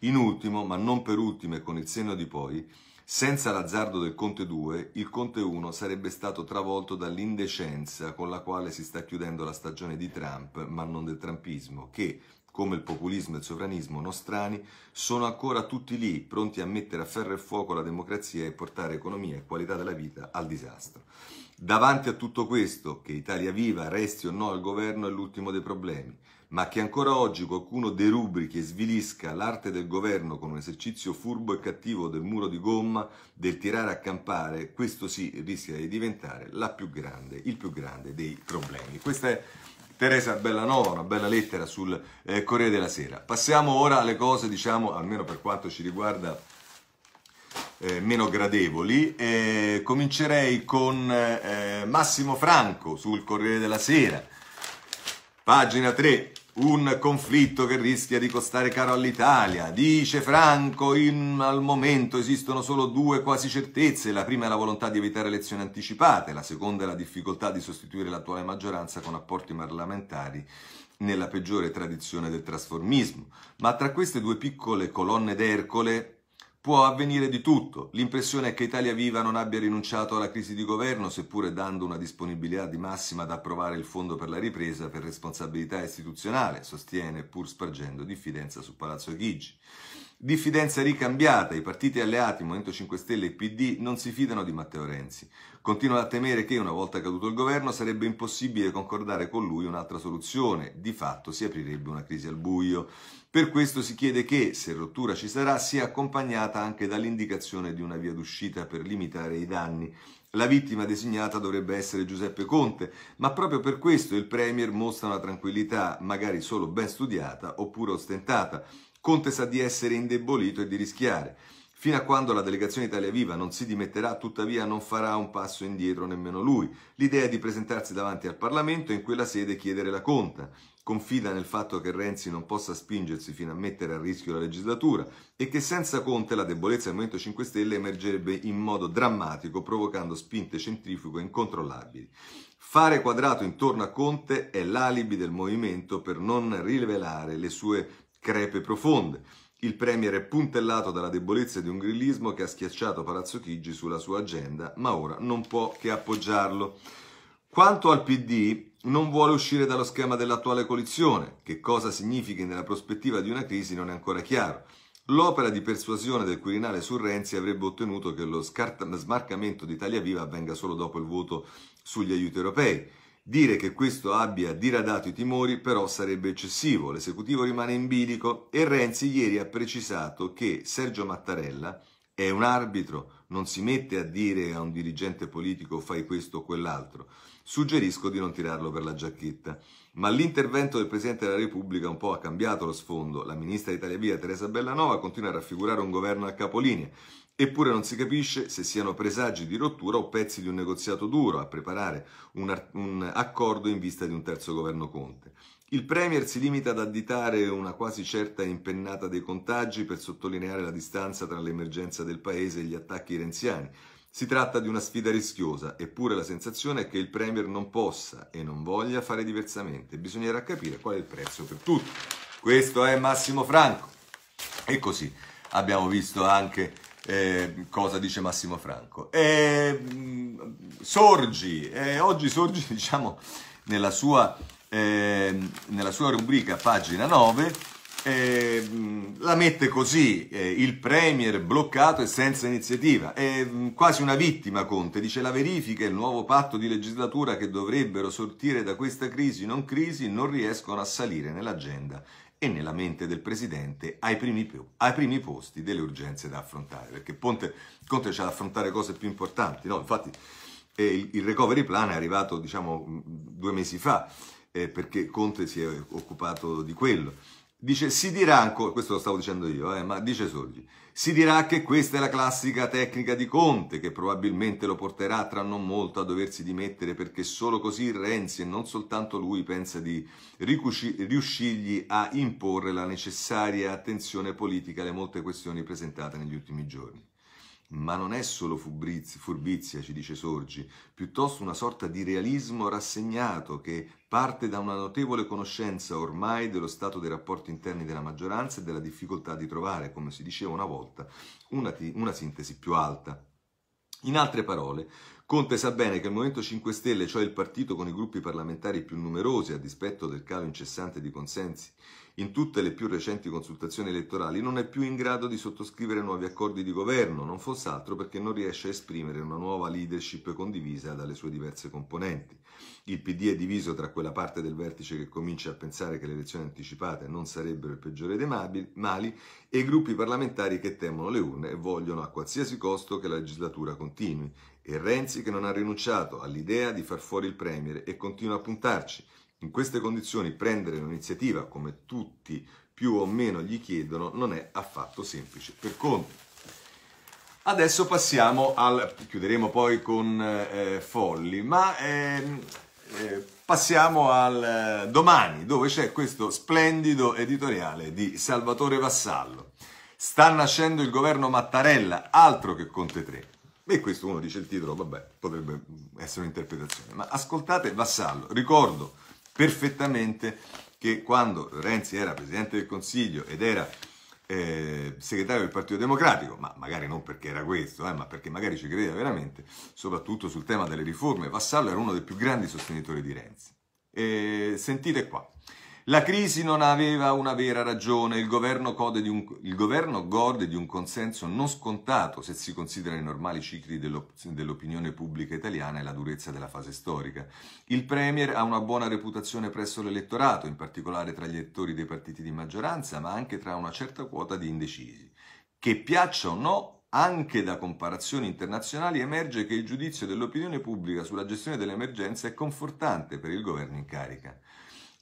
In ultimo, ma non per ultimo e con il senno di poi, senza l'azzardo del Conte 2, il Conte 1 sarebbe stato travolto dall'indecenza con la quale si sta chiudendo la stagione di Trump, ma non del trumpismo, che, come il populismo e il sovranismo nostrani, sono ancora tutti lì, pronti a mettere a ferro e fuoco la democrazia e portare economia e qualità della vita al disastro. Davanti a tutto questo, che Italia Viva resti o no al governo è l'ultimo dei problemi, ma che ancora oggi qualcuno derubrichi e svilisca l'arte del governo con un esercizio furbo e cattivo del muro di gomma, del tirare a campare, questo sì rischia di diventare più grande, il più grande dei problemi. Questa è Teresa Bellanova, una bella lettera sul eh, Corriere della Sera. Passiamo ora alle cose, diciamo, almeno per quanto ci riguarda, eh, meno gradevoli. Eh, comincerei con eh, Massimo Franco sul Corriere della Sera. Pagina 3, un conflitto che rischia di costare caro all'Italia. Dice Franco, in, al momento esistono solo due quasi certezze. La prima è la volontà di evitare elezioni anticipate, la seconda è la difficoltà di sostituire l'attuale maggioranza con apporti parlamentari nella peggiore tradizione del trasformismo. Ma tra queste due piccole colonne d'Ercole Può avvenire di tutto. L'impressione è che Italia Viva non abbia rinunciato alla crisi di governo, seppure dando una disponibilità di massima ad approvare il fondo per la ripresa per responsabilità istituzionale, sostiene, pur spargendo diffidenza su Palazzo Chigi. Diffidenza ricambiata, i partiti alleati, Movimento 5 Stelle e PD, non si fidano di Matteo Renzi. Continuano a temere che, una volta caduto il governo, sarebbe impossibile concordare con lui un'altra soluzione. Di fatto si aprirebbe una crisi al buio. Per questo si chiede che, se rottura ci sarà, sia accompagnata anche dall'indicazione di una via d'uscita per limitare i danni. La vittima designata dovrebbe essere Giuseppe Conte, ma proprio per questo il Premier mostra una tranquillità, magari solo ben studiata oppure ostentata. Conte sa di essere indebolito e di rischiare. Fino a quando la delegazione Italia Viva non si dimetterà, tuttavia non farà un passo indietro nemmeno lui. L'idea è di presentarsi davanti al Parlamento e in quella sede chiedere la conta. Confida nel fatto che Renzi non possa spingersi fino a mettere a rischio la legislatura e che senza Conte la debolezza del Movimento 5 Stelle emergerebbe in modo drammatico, provocando spinte centrifughe incontrollabili. Fare quadrato intorno a Conte è l'alibi del movimento per non rivelare le sue crepe profonde. Il Premier è puntellato dalla debolezza di un grillismo che ha schiacciato Palazzo Chigi sulla sua agenda, ma ora non può che appoggiarlo. Quanto al PD, non vuole uscire dallo schema dell'attuale coalizione. Che cosa significhi nella prospettiva di una crisi non è ancora chiaro. L'opera di persuasione del Quirinale su Renzi avrebbe ottenuto che lo smarcamento di Italia Viva avvenga solo dopo il voto sugli aiuti europei. Dire che questo abbia diradato i timori però sarebbe eccessivo, l'esecutivo rimane in bilico e Renzi ieri ha precisato che Sergio Mattarella è un arbitro, non si mette a dire a un dirigente politico fai questo o quell'altro. Suggerisco di non tirarlo per la giacchetta. Ma l'intervento del Presidente della Repubblica un po' ha cambiato lo sfondo. La ministra di Italia Via, Teresa Bellanova, continua a raffigurare un governo a capolinea Eppure non si capisce se siano presagi di rottura o pezzi di un negoziato duro a preparare un, un accordo in vista di un terzo governo Conte. Il Premier si limita ad additare una quasi certa impennata dei contagi per sottolineare la distanza tra l'emergenza del Paese e gli attacchi renziani. Si tratta di una sfida rischiosa, eppure la sensazione è che il Premier non possa e non voglia fare diversamente. Bisognerà capire qual è il prezzo per tutti. Questo è Massimo Franco. E così abbiamo visto anche eh, cosa dice Massimo Franco. Eh, mm, Sorgi, eh, oggi Sorgi diciamo nella sua, ehm, nella sua rubrica pagina 9 ehm, la mette così, eh, il Premier bloccato e senza iniziativa, è mm, quasi una vittima Conte, dice la verifica e il nuovo patto di legislatura che dovrebbero sortire da questa crisi non crisi non riescono a salire nell'agenda e nella mente del presidente ai primi, ai primi, posti delle urgenze da affrontare, perché Ponte, Conte c'è da affrontare cose più importanti, no? infatti eh, il, il, recovery plan è arrivato diciamo, mm, due mesi fa, eh, perché Conte si è occupato di quello. Dice, si dirà ancora, questo lo stavo dicendo io, eh, ma dice Sogli, si dirà che questa è la classica tecnica di Conte, che probabilmente lo porterà tra non molto a doversi dimettere perché solo così Renzi e non soltanto lui pensa di riuscirgli a imporre la necessaria attenzione politica alle molte questioni presentate negli ultimi giorni. Ma non è solo furbizia, ci dice Sorgi, piuttosto una sorta di realismo rassegnato che parte da una notevole conoscenza ormai dello stato dei rapporti interni della maggioranza e della difficoltà di trovare, come si diceva una volta, una, t- una sintesi più alta. In altre parole, Conte sa bene che il Movimento 5 Stelle, cioè il partito con i gruppi parlamentari più numerosi a dispetto del calo incessante di consensi in tutte le più recenti consultazioni elettorali, non è più in grado di sottoscrivere nuovi accordi di governo, non fosse altro perché non riesce a esprimere una nuova leadership condivisa dalle sue diverse componenti. Il PD è diviso tra quella parte del vertice che comincia a pensare che le elezioni anticipate non sarebbero il peggiore dei mali e i gruppi parlamentari che temono le urne e vogliono a qualsiasi costo che la legislatura continui. E Renzi che non ha rinunciato all'idea di far fuori il Premier e continua a puntarci. In queste condizioni prendere un'iniziativa, come tutti più o meno gli chiedono, non è affatto semplice per Conte. Adesso passiamo al... chiuderemo poi con eh, Folli, ma eh, eh, passiamo al eh, domani, dove c'è questo splendido editoriale di Salvatore Vassallo. Sta nascendo il governo Mattarella, altro che Conte 3. E questo uno dice il titolo, vabbè, potrebbe essere un'interpretazione. Ma ascoltate Vassallo, ricordo perfettamente che quando Renzi era Presidente del Consiglio ed era eh, segretario del Partito Democratico, ma magari non perché era questo, eh, ma perché magari ci credeva veramente, soprattutto sul tema delle riforme, Vassallo era uno dei più grandi sostenitori di Renzi. E sentite qua. La crisi non aveva una vera ragione, il governo, un, il governo, gode di un consenso non scontato se si considera i normali cicli dell'op, dell'opinione pubblica italiana e la durezza della fase storica. Il Premier ha una buona reputazione presso l'elettorato, in particolare tra gli elettori dei partiti di maggioranza, ma anche tra una certa quota di indecisi. Che piaccia o no, anche da comparazioni internazionali emerge che il giudizio dell'opinione pubblica sulla gestione dell'emergenza è confortante per il governo in carica.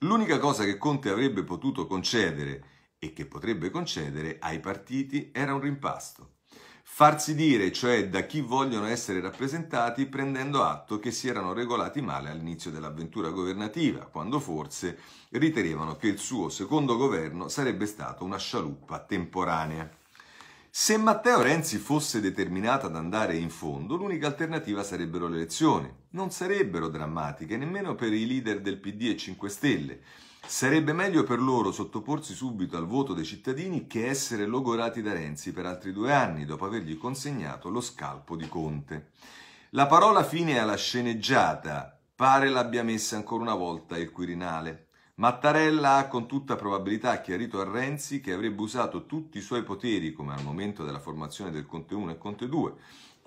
L'unica cosa che Conte avrebbe potuto concedere e che potrebbe concedere ai partiti era un rimpasto. Farsi dire, cioè da chi vogliono essere rappresentati, prendendo atto che si erano regolati male all'inizio dell'avventura governativa, quando forse ritenevano che il suo secondo governo sarebbe stato una scialuppa temporanea. Se Matteo Renzi fosse determinato ad andare in fondo, l'unica alternativa sarebbero le elezioni non sarebbero drammatiche nemmeno per i leader del PD e 5 Stelle. Sarebbe meglio per loro sottoporsi subito al voto dei cittadini che essere logorati da Renzi per altri due anni dopo avergli consegnato lo scalpo di Conte. La parola fine alla sceneggiata pare l'abbia messa ancora una volta il Quirinale. Mattarella ha con tutta probabilità chiarito a Renzi che avrebbe usato tutti i suoi poteri, come al momento della formazione del Conte 1 e Conte 2,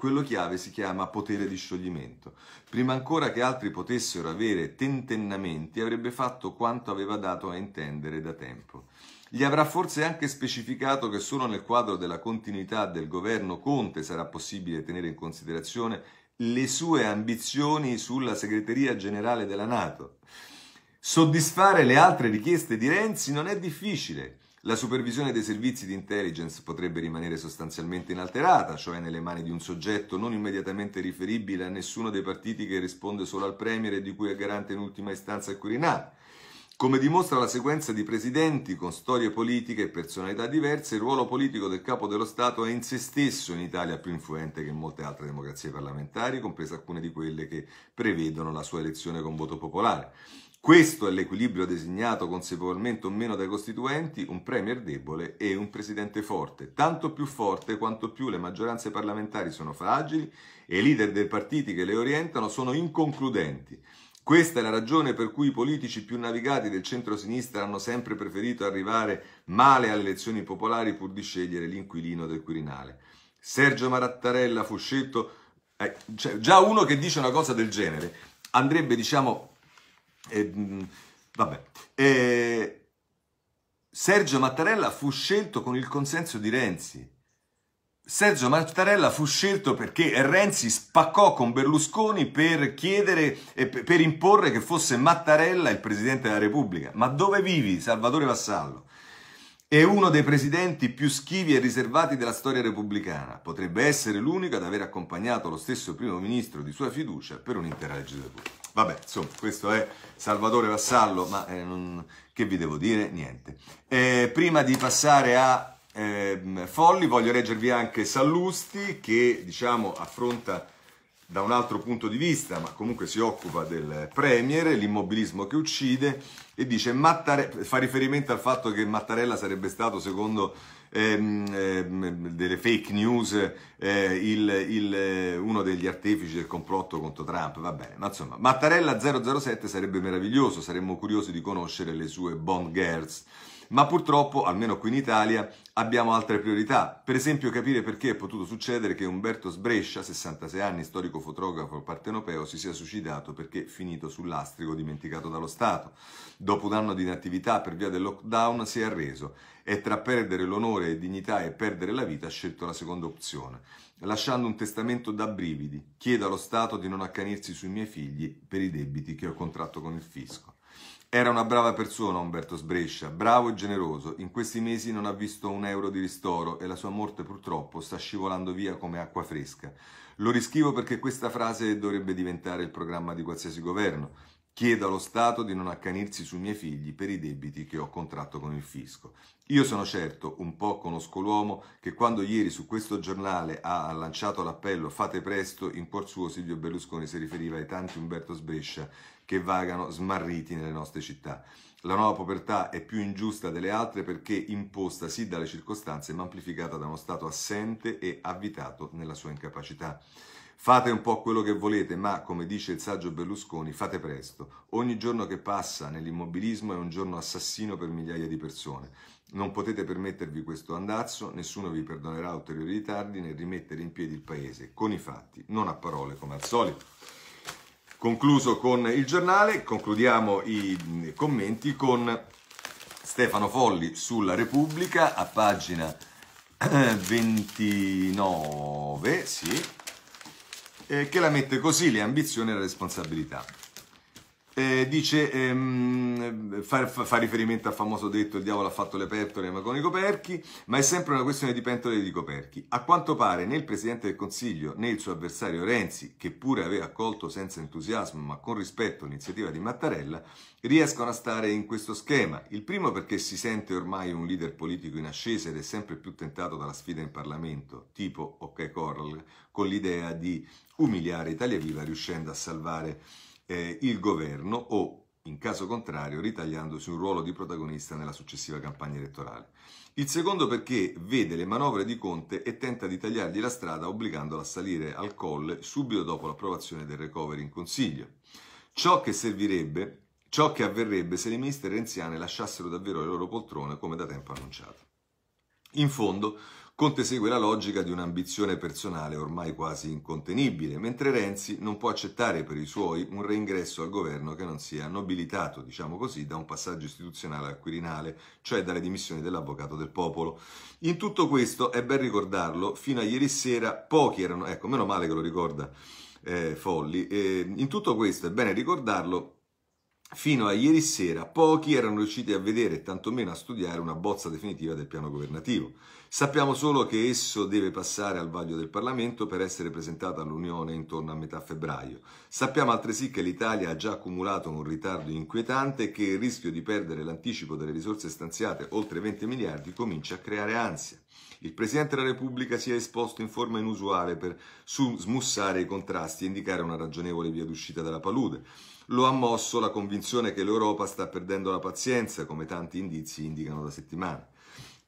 quello chiave si chiama potere di scioglimento. Prima ancora che altri potessero avere tentennamenti, avrebbe fatto quanto aveva dato a intendere da tempo. Gli avrà forse anche specificato che solo nel quadro della continuità del governo Conte sarà possibile tenere in considerazione le sue ambizioni sulla segreteria generale della Nato. Soddisfare le altre richieste di Renzi non è difficile. La supervisione dei servizi di intelligence potrebbe rimanere sostanzialmente inalterata, cioè nelle mani di un soggetto non immediatamente riferibile a nessuno dei partiti che risponde solo al Premier e di cui è garante in ultima istanza il Quirinale. Come dimostra la sequenza di presidenti con storie politiche e personalità diverse, il ruolo politico del capo dello Stato è in se stesso in Italia più influente che in molte altre democrazie parlamentari, comprese alcune di quelle che prevedono la sua elezione con voto popolare. Questo è l'equilibrio designato consapevolmente o meno dai costituenti, un premier debole e un presidente forte, tanto più forte quanto più le maggioranze parlamentari sono fragili e i leader dei partiti che le orientano sono inconcludenti. Questa è la ragione per cui i politici più navigati del centro-sinistra hanno sempre preferito arrivare male alle elezioni popolari pur di scegliere l'inquilino del Quirinale. Sergio Marattarella fu scelto, eh, cioè, già uno che dice una cosa del genere andrebbe diciamo e, mm, vabbè. E, Sergio Mattarella fu scelto con il consenso di Renzi. Sergio Mattarella fu scelto perché Renzi spaccò con Berlusconi per chiedere e per imporre che fosse Mattarella il Presidente della Repubblica. Ma dove vivi, Salvatore Vassallo? È uno dei presidenti più schivi e riservati della storia repubblicana. Potrebbe essere l'unico ad aver accompagnato lo stesso primo ministro di sua fiducia per un'intera legislatura. Vabbè, insomma, questo è Salvatore Vassallo, ma eh, non... che vi devo dire? Niente. Eh, prima di passare a eh, Folli, voglio leggervi anche Sallusti, che diciamo affronta da un altro punto di vista, ma comunque si occupa del Premier, l'immobilismo che uccide, e dice Mattare- fa riferimento al fatto che Mattarella sarebbe stato, secondo ehm, ehm, delle fake news, eh, il, il, eh, uno degli artefici del complotto contro Trump. Va bene, ma insomma, Mattarella 007 sarebbe meraviglioso, saremmo curiosi di conoscere le sue Bond Girls ma purtroppo, almeno qui in Italia, abbiamo altre priorità. Per esempio capire perché è potuto succedere che Umberto Sbrescia, 66 anni, storico fotografo partenopeo, si sia suicidato perché finito sull'astrico dimenticato dallo Stato. Dopo un anno di inattività per via del lockdown si è arreso e tra perdere l'onore e dignità e perdere la vita ha scelto la seconda opzione, lasciando un testamento da brividi. Chiedo allo Stato di non accanirsi sui miei figli per i debiti che ho contratto con il fisco. Era una brava persona Umberto Sbrescia, bravo e generoso. In questi mesi non ha visto un euro di ristoro e la sua morte purtroppo sta scivolando via come acqua fresca. Lo riscrivo perché questa frase dovrebbe diventare il programma di qualsiasi governo. Chiedo allo Stato di non accanirsi sui miei figli per i debiti che ho contratto con il fisco. Io sono certo, un po' conosco l'uomo, che quando ieri su questo giornale ha lanciato l'appello Fate presto, in cuor suo Silvio Berlusconi si riferiva ai tanti Umberto Sbrescia che vagano smarriti nelle nostre città. La nuova povertà è più ingiusta delle altre perché imposta sì dalle circostanze ma amplificata da uno Stato assente e avvitato nella sua incapacità. Fate un po' quello che volete, ma come dice il saggio Berlusconi, fate presto. Ogni giorno che passa nell'immobilismo è un giorno assassino per migliaia di persone. Non potete permettervi questo andazzo, nessuno vi perdonerà ulteriori ritardi nel rimettere in piedi il paese, con i fatti, non a parole come al solito concluso con il giornale, concludiamo i mm, commenti con Stefano Folli sulla Repubblica a pagina 29, eh, sì, eh, che la mette così, le ambizioni e la responsabilità. Eh, dice, ehm, fa, fa, riferimento al famoso detto il diavolo ha fatto le pentole ma con i coperchi, ma è sempre una questione di pentole e di coperchi. A quanto pare né il Presidente del Consiglio né il suo avversario Renzi, che pure aveva accolto senza entusiasmo ma con rispetto l'iniziativa di Mattarella, riescono a stare in questo schema. Il primo perché si sente ormai un leader politico in ascesa ed è sempre più tentato dalla sfida in Parlamento, tipo Ok Corral, con l'idea di umiliare Italia Viva riuscendo a salvare eh, il governo o, in caso contrario, ritagliandosi un ruolo di protagonista nella successiva campagna elettorale. Il secondo perché vede le manovre di Conte e tenta di tagliargli la strada obbligandolo a salire al colle subito dopo l'approvazione del recovery in Consiglio. Ciò che servirebbe, ciò che avverrebbe se le ministre renziane lasciassero davvero le loro poltrone come da tempo annunciato. In fondo, Conte segue la logica di un'ambizione personale ormai quasi incontenibile, mentre Renzi non può accettare per i suoi un reingresso al governo che non sia nobilitato, diciamo così, da un passaggio istituzionale al Quirinale, cioè dalle dimissioni dell'avvocato del popolo. In tutto questo, è ben ricordarlo, fino a ieri sera pochi erano, ecco, meno male che lo ricorda eh, Folli, eh, in tutto questo è bene ricordarlo, Fino a ieri sera pochi erano riusciti a vedere e tantomeno a studiare una bozza definitiva del piano governativo. Sappiamo solo che esso deve passare al vaglio del Parlamento per essere presentato all'Unione intorno a metà febbraio. Sappiamo altresì che l'Italia ha già accumulato un ritardo inquietante e che il rischio di perdere l'anticipo delle risorse stanziate, oltre 20 miliardi, comincia a creare ansia. Il Presidente della Repubblica si è esposto in forma inusuale per smussare i contrasti e indicare una ragionevole via d'uscita dalla palude lo ha mosso la convinzione che l'Europa sta perdendo la pazienza, come tanti indizi indicano da settimane.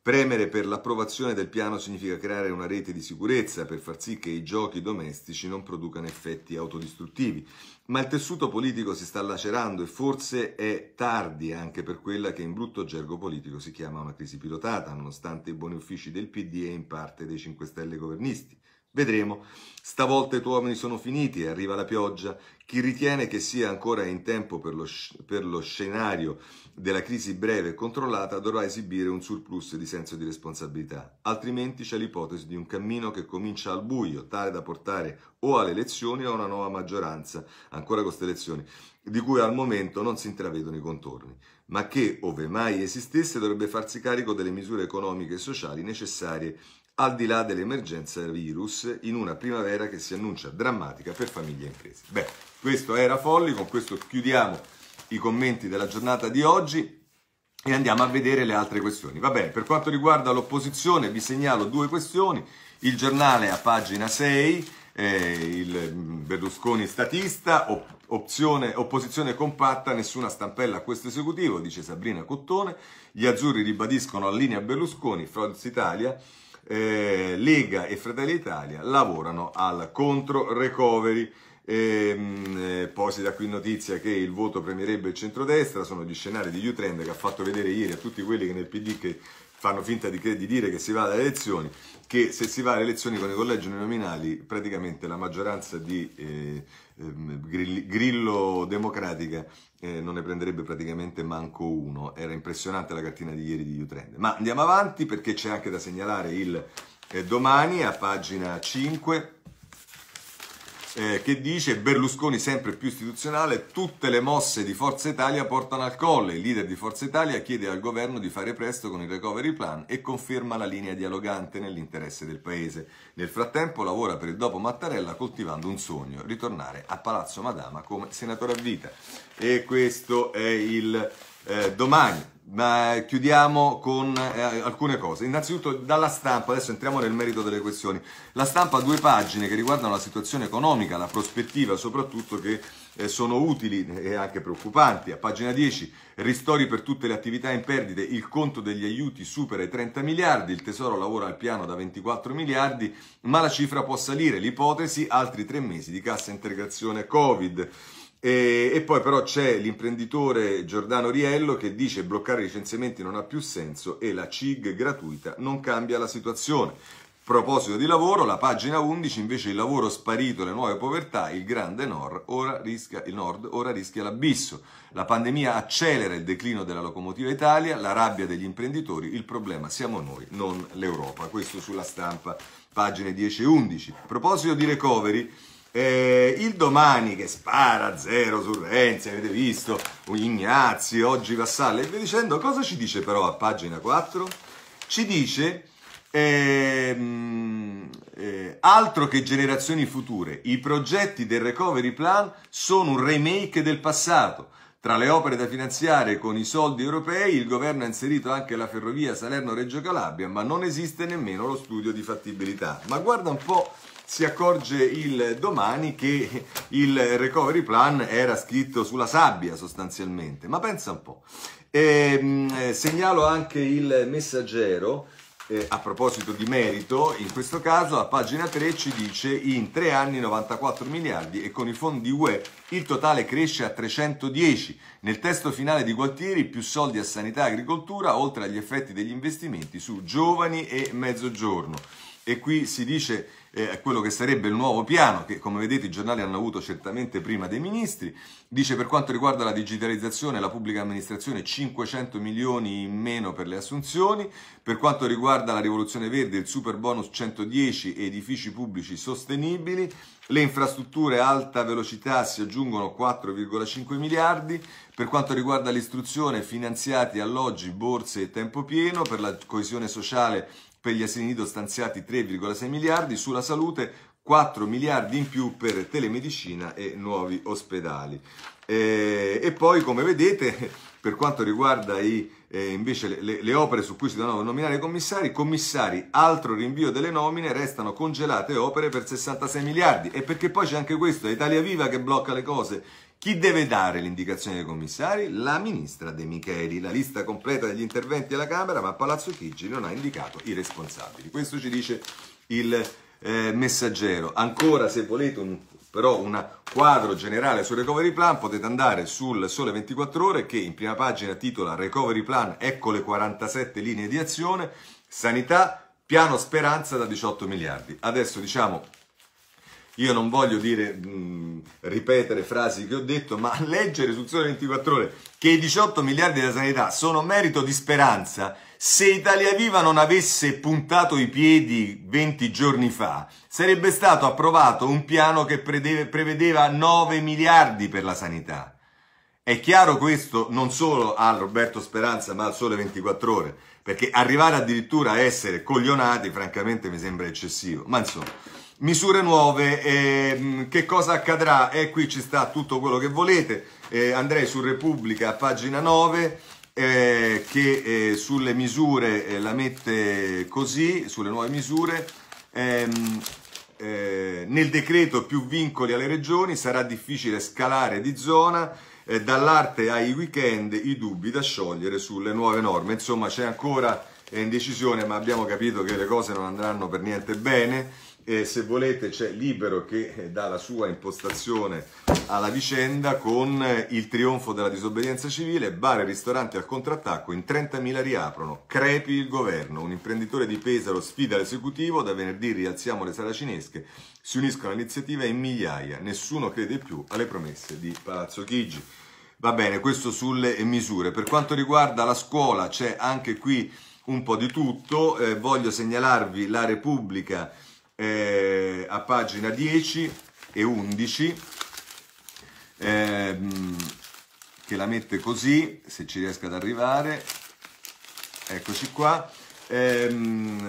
Premere per l'approvazione del piano significa creare una rete di sicurezza per far sì che i giochi domestici non producano effetti autodistruttivi. Ma il tessuto politico si sta lacerando e forse è tardi anche per quella che in brutto gergo politico si chiama una crisi pilotata, nonostante i buoni uffici del PD e in parte dei 5 Stelle governisti. Vedremo. Stavolta i tuoi uomini sono finiti, arriva la pioggia. Chi ritiene che sia ancora in tempo per lo, per lo scenario della crisi breve e controllata dovrà esibire un surplus di senso di responsabilità, altrimenti c'è l'ipotesi di un cammino che comincia al buio, tale da portare o alle elezioni o a una nuova maggioranza, ancora queste elezioni, di cui al momento non si intravedono i contorni, ma che, ove mai esistesse, dovrebbe farsi carico delle misure economiche e sociali necessarie al di là dell'emergenza virus, in una primavera che si annuncia drammatica per famiglie e imprese. Beh, questo era Folli, con questo chiudiamo i commenti della giornata di oggi e andiamo a vedere le altre questioni. Va bene, per quanto riguarda l'opposizione vi segnalo due questioni, il giornale a pagina 6, eh, il Berlusconi statista, op- opzione, opposizione compatta, nessuna stampella a questo esecutivo, dice Sabrina Cottone, gli azzurri ribadiscono la linea Berlusconi, Fronz Italia, eh, Lega e Fratelli Italia lavorano al contro recovery. E, ehm, eh, poi si dà qui notizia che il voto premierebbe il centrodestra, sono gli scenari di U-Trend che ha fatto vedere ieri a tutti quelli che nel PD che fanno finta di, di dire che si va alle elezioni, che se si va alle elezioni con i collegi nominali praticamente la maggioranza di eh, Ehm, grillo Democratica eh, non ne prenderebbe praticamente manco uno. Era impressionante la cartina di ieri di Utrend. Ma andiamo avanti perché c'è anche da segnalare il eh, domani a pagina 5 eh, che dice Berlusconi sempre più istituzionale, tutte le mosse di Forza Italia portano al colle. Il leader di Forza Italia chiede al governo di fare presto con il recovery plan e conferma la linea dialogante nell'interesse del paese. Nel frattempo lavora per il dopo Mattarella coltivando un sogno, ritornare a Palazzo Madama come senatore a vita. E questo è il eh, domani. Ma chiudiamo con eh, alcune cose. Innanzitutto dalla stampa, adesso entriamo nel merito delle questioni. La stampa ha due pagine che riguardano la situazione economica, la prospettiva soprattutto che eh, sono utili e anche preoccupanti. A pagina 10, ristori per tutte le attività in perdite, il conto degli aiuti supera i 30 miliardi, il Tesoro lavora al piano da 24 miliardi, ma la cifra può salire, l'ipotesi altri tre mesi di cassa integrazione Covid. E, e, poi però c'è l'imprenditore Giordano Riello che dice bloccare i licenziamenti non ha più senso e la CIG gratuita non cambia la situazione. proposito di lavoro, la pagina 11 invece il lavoro sparito, le nuove povertà, il grande nord ora, rischia, il nord ora rischia l'abisso. La pandemia accelera il declino della locomotiva Italia, la rabbia degli imprenditori, il problema siamo noi, non l'Europa. Questo sulla stampa, pagine 10 e 11. proposito di recovery, eh, il domani che spara zero su Renzi, avete visto, Ignazio, oggi Vassalle, e via dicendo, cosa ci dice però a pagina 4? Ci dice ehm, eh, altro che generazioni future, i progetti del recovery plan sono un remake del passato. Tra le opere da finanziare con i soldi europei, il governo ha inserito anche la ferrovia Salerno-Reggio Calabria, ma non esiste nemmeno lo studio di fattibilità. Ma guarda un po' si accorge il domani che il recovery plan era scritto sulla sabbia sostanzialmente, ma pensa un po'. E, ehm, eh, segnalo anche il messaggero, eh, a proposito di merito, in questo caso a pagina 3 ci dice in 3 anni 94 miliardi e con i fondi UE il totale cresce a 310. Nel testo finale di Gualtieri più soldi a sanità e agricoltura oltre agli effetti degli investimenti su giovani e mezzogiorno. E qui si dice eh, quello che sarebbe il nuovo piano, che come vedete i giornali hanno avuto certamente prima dei ministri, dice per quanto riguarda la digitalizzazione e la pubblica amministrazione 500 milioni in meno per le assunzioni, per quanto riguarda la rivoluzione verde il super bonus 110 e edifici pubblici sostenibili, le infrastrutture a alta velocità si aggiungono 4,5 miliardi, per quanto riguarda l'istruzione finanziati alloggi, borse e tempo pieno, per la coesione sociale per gli asili nido stanziati 3,6 miliardi, sulla salute 4 miliardi in più per telemedicina e nuovi ospedali. Eh, e poi, come vedete, per quanto riguarda i, eh, invece le, le, le, opere su cui si devono nominare i commissari, commissari, altro rinvio delle nomine, restano congelate opere per 66 miliardi. E perché poi c'è anche questo, è Italia Viva che blocca le cose. Chi deve dare l'indicazione dei commissari? La ministra De Micheli. La lista completa degli interventi alla Camera, ma Palazzo Chigi non ha indicato i responsabili. Questo ci dice il eh, messaggero. Ancora, se volete un, però un quadro generale sul recovery plan, potete andare sul Sole 24 Ore che in prima pagina titola Recovery Plan, ecco le 47 linee di azione, sanità, piano speranza da 18 miliardi. Adesso diciamo io non voglio dire, mh, ripetere frasi che ho detto, ma leggere sul Sole 24 Ore che i 18 miliardi della sanità sono merito di speranza, se Italia Viva non avesse puntato i piedi 20 giorni fa, sarebbe stato approvato un piano che prevedeva 9 miliardi per la sanità. È chiaro questo non solo a Roberto Speranza, ma al Sole 24 Ore, perché arrivare addirittura a essere coglionati, francamente, mi sembra eccessivo. Ma insomma misure nuove, ehm, che cosa accadrà? E eh, qui ci sta tutto quello che volete. Eh, andrei su Repubblica, pagina 9, eh, che eh, sulle misure eh, la mette così, sulle nuove misure. Ehm, eh, nel decreto più vincoli alle regioni, sarà difficile scalare di zona, dall'arte ai weekend i dubbi da sciogliere sulle nuove norme. Insomma c'è ancora indecisione, ma abbiamo capito che le cose non andranno per niente bene e se volete c'è Libero che eh, dà la sua impostazione alla vicenda con eh, il trionfo della disobbedienza civile, bar e ristoranti al contrattacco, in 30.000 riaprono, crepi il governo, un imprenditore di Pesaro sfida l'esecutivo, da venerdì rialziamo le cinesche, si uniscono all'iniziativa in migliaia, nessuno crede più alle promesse di Palazzo Chigi. Va bene, questo sulle misure. Per quanto riguarda la scuola c'è anche qui un po' di tutto, eh, voglio segnalarvi la Repubblica eh, a pagina 10 e 11, ehm, che la mette così, se ci riesco ad arrivare, eccoci qua, ehm,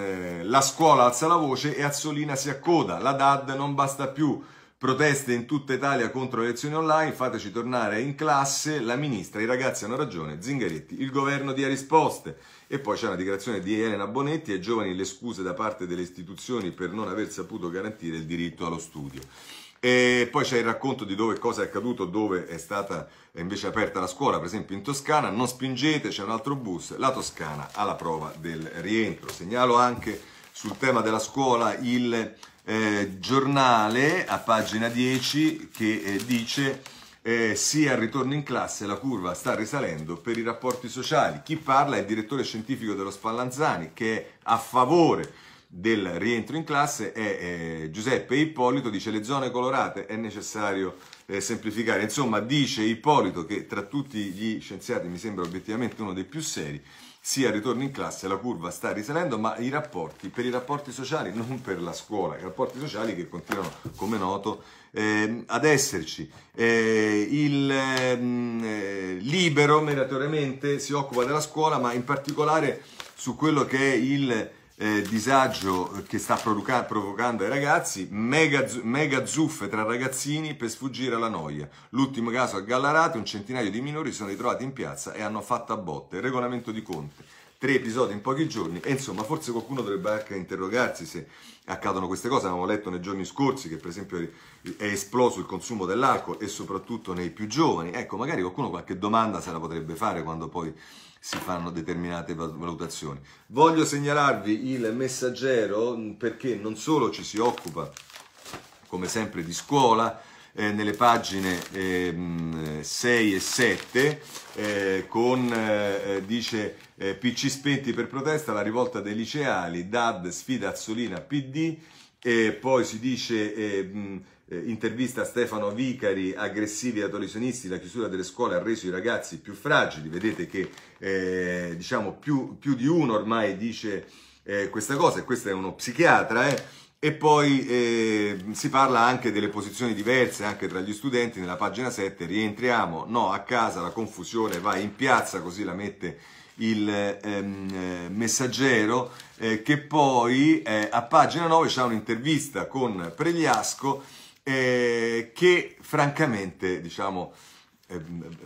eh, la scuola alza la voce e Azzolina si accoda, la DAD non basta più, proteste in tutta Italia contro le lezioni online, fateci tornare in classe, la ministra, i ragazzi hanno ragione, Zingaretti, il governo dia risposte. E poi c'è una dichiarazione di Elena Bonetti, ai giovani le scuse da parte delle istituzioni per non aver saputo garantire il diritto allo studio. E poi c'è il racconto di dove cosa è accaduto, dove è stata invece aperta la scuola, per esempio in Toscana, non spingete, c'è un altro bus, la Toscana alla prova del rientro. Segnalo anche sul tema della scuola il eh, giornale a pagina 10 che eh, dice eh, sia al ritorno in classe la curva sta risalendo per i rapporti sociali. Chi parla è il direttore scientifico dello Spallanzani che è a favore del rientro in classe è eh, Giuseppe Ippolito, dice le zone colorate è necessario eh, semplificare. Insomma, dice Ippolito che tra tutti gli scienziati mi sembra obiettivamente uno dei più seri, sia ritorno in classe, la curva sta risalendo, ma i rapporti, per i rapporti sociali, non per la scuola, i rapporti sociali che continuano, come noto, eh, ad esserci. Eh, il ehm, eh, libero, meritoriamente, si occupa della scuola, ma in particolare su quello che è il eh, disagio che sta provoca- provocando ai ragazzi, mega, mega, zuffe tra ragazzini per sfuggire alla noia. L'ultimo caso a Gallarate, un centinaio di minori si sono ritrovati in piazza e hanno fatto a botte. Il Regolamento di Conte. Tre episodi in pochi giorni e insomma forse qualcuno dovrebbe anche interrogarsi se accadono queste cose. Abbiamo letto nei giorni scorsi che per esempio è esploso il consumo dell'alcol e soprattutto nei più giovani. Ecco, magari qualcuno qualche domanda se la potrebbe fare quando poi si fanno determinate valutazioni. Voglio segnalarvi il messaggero perché non solo ci si occupa, come sempre, di scuola, eh, nelle pagine eh, 6 e 7 eh, con eh, eh, dice eh, PC spenti per protesta la rivolta dei liceali DAD sfida Azzolina PD e poi si dice eh, intervista a Stefano Vicari, aggressivi autolesionisti, la chiusura delle scuole ha reso i ragazzi più fragili, vedete che eh, diciamo più, più, di uno ormai dice eh, questa cosa, e questo è uno psichiatra, eh. e poi eh, si parla anche delle posizioni diverse anche tra gli studenti, nella pagina 7 rientriamo, no a casa, la confusione va in piazza, così la mette il ehm, eh, messaggero che poi a pagina 9 c'è un'intervista con Pregliasco eh, che francamente, diciamo, eh,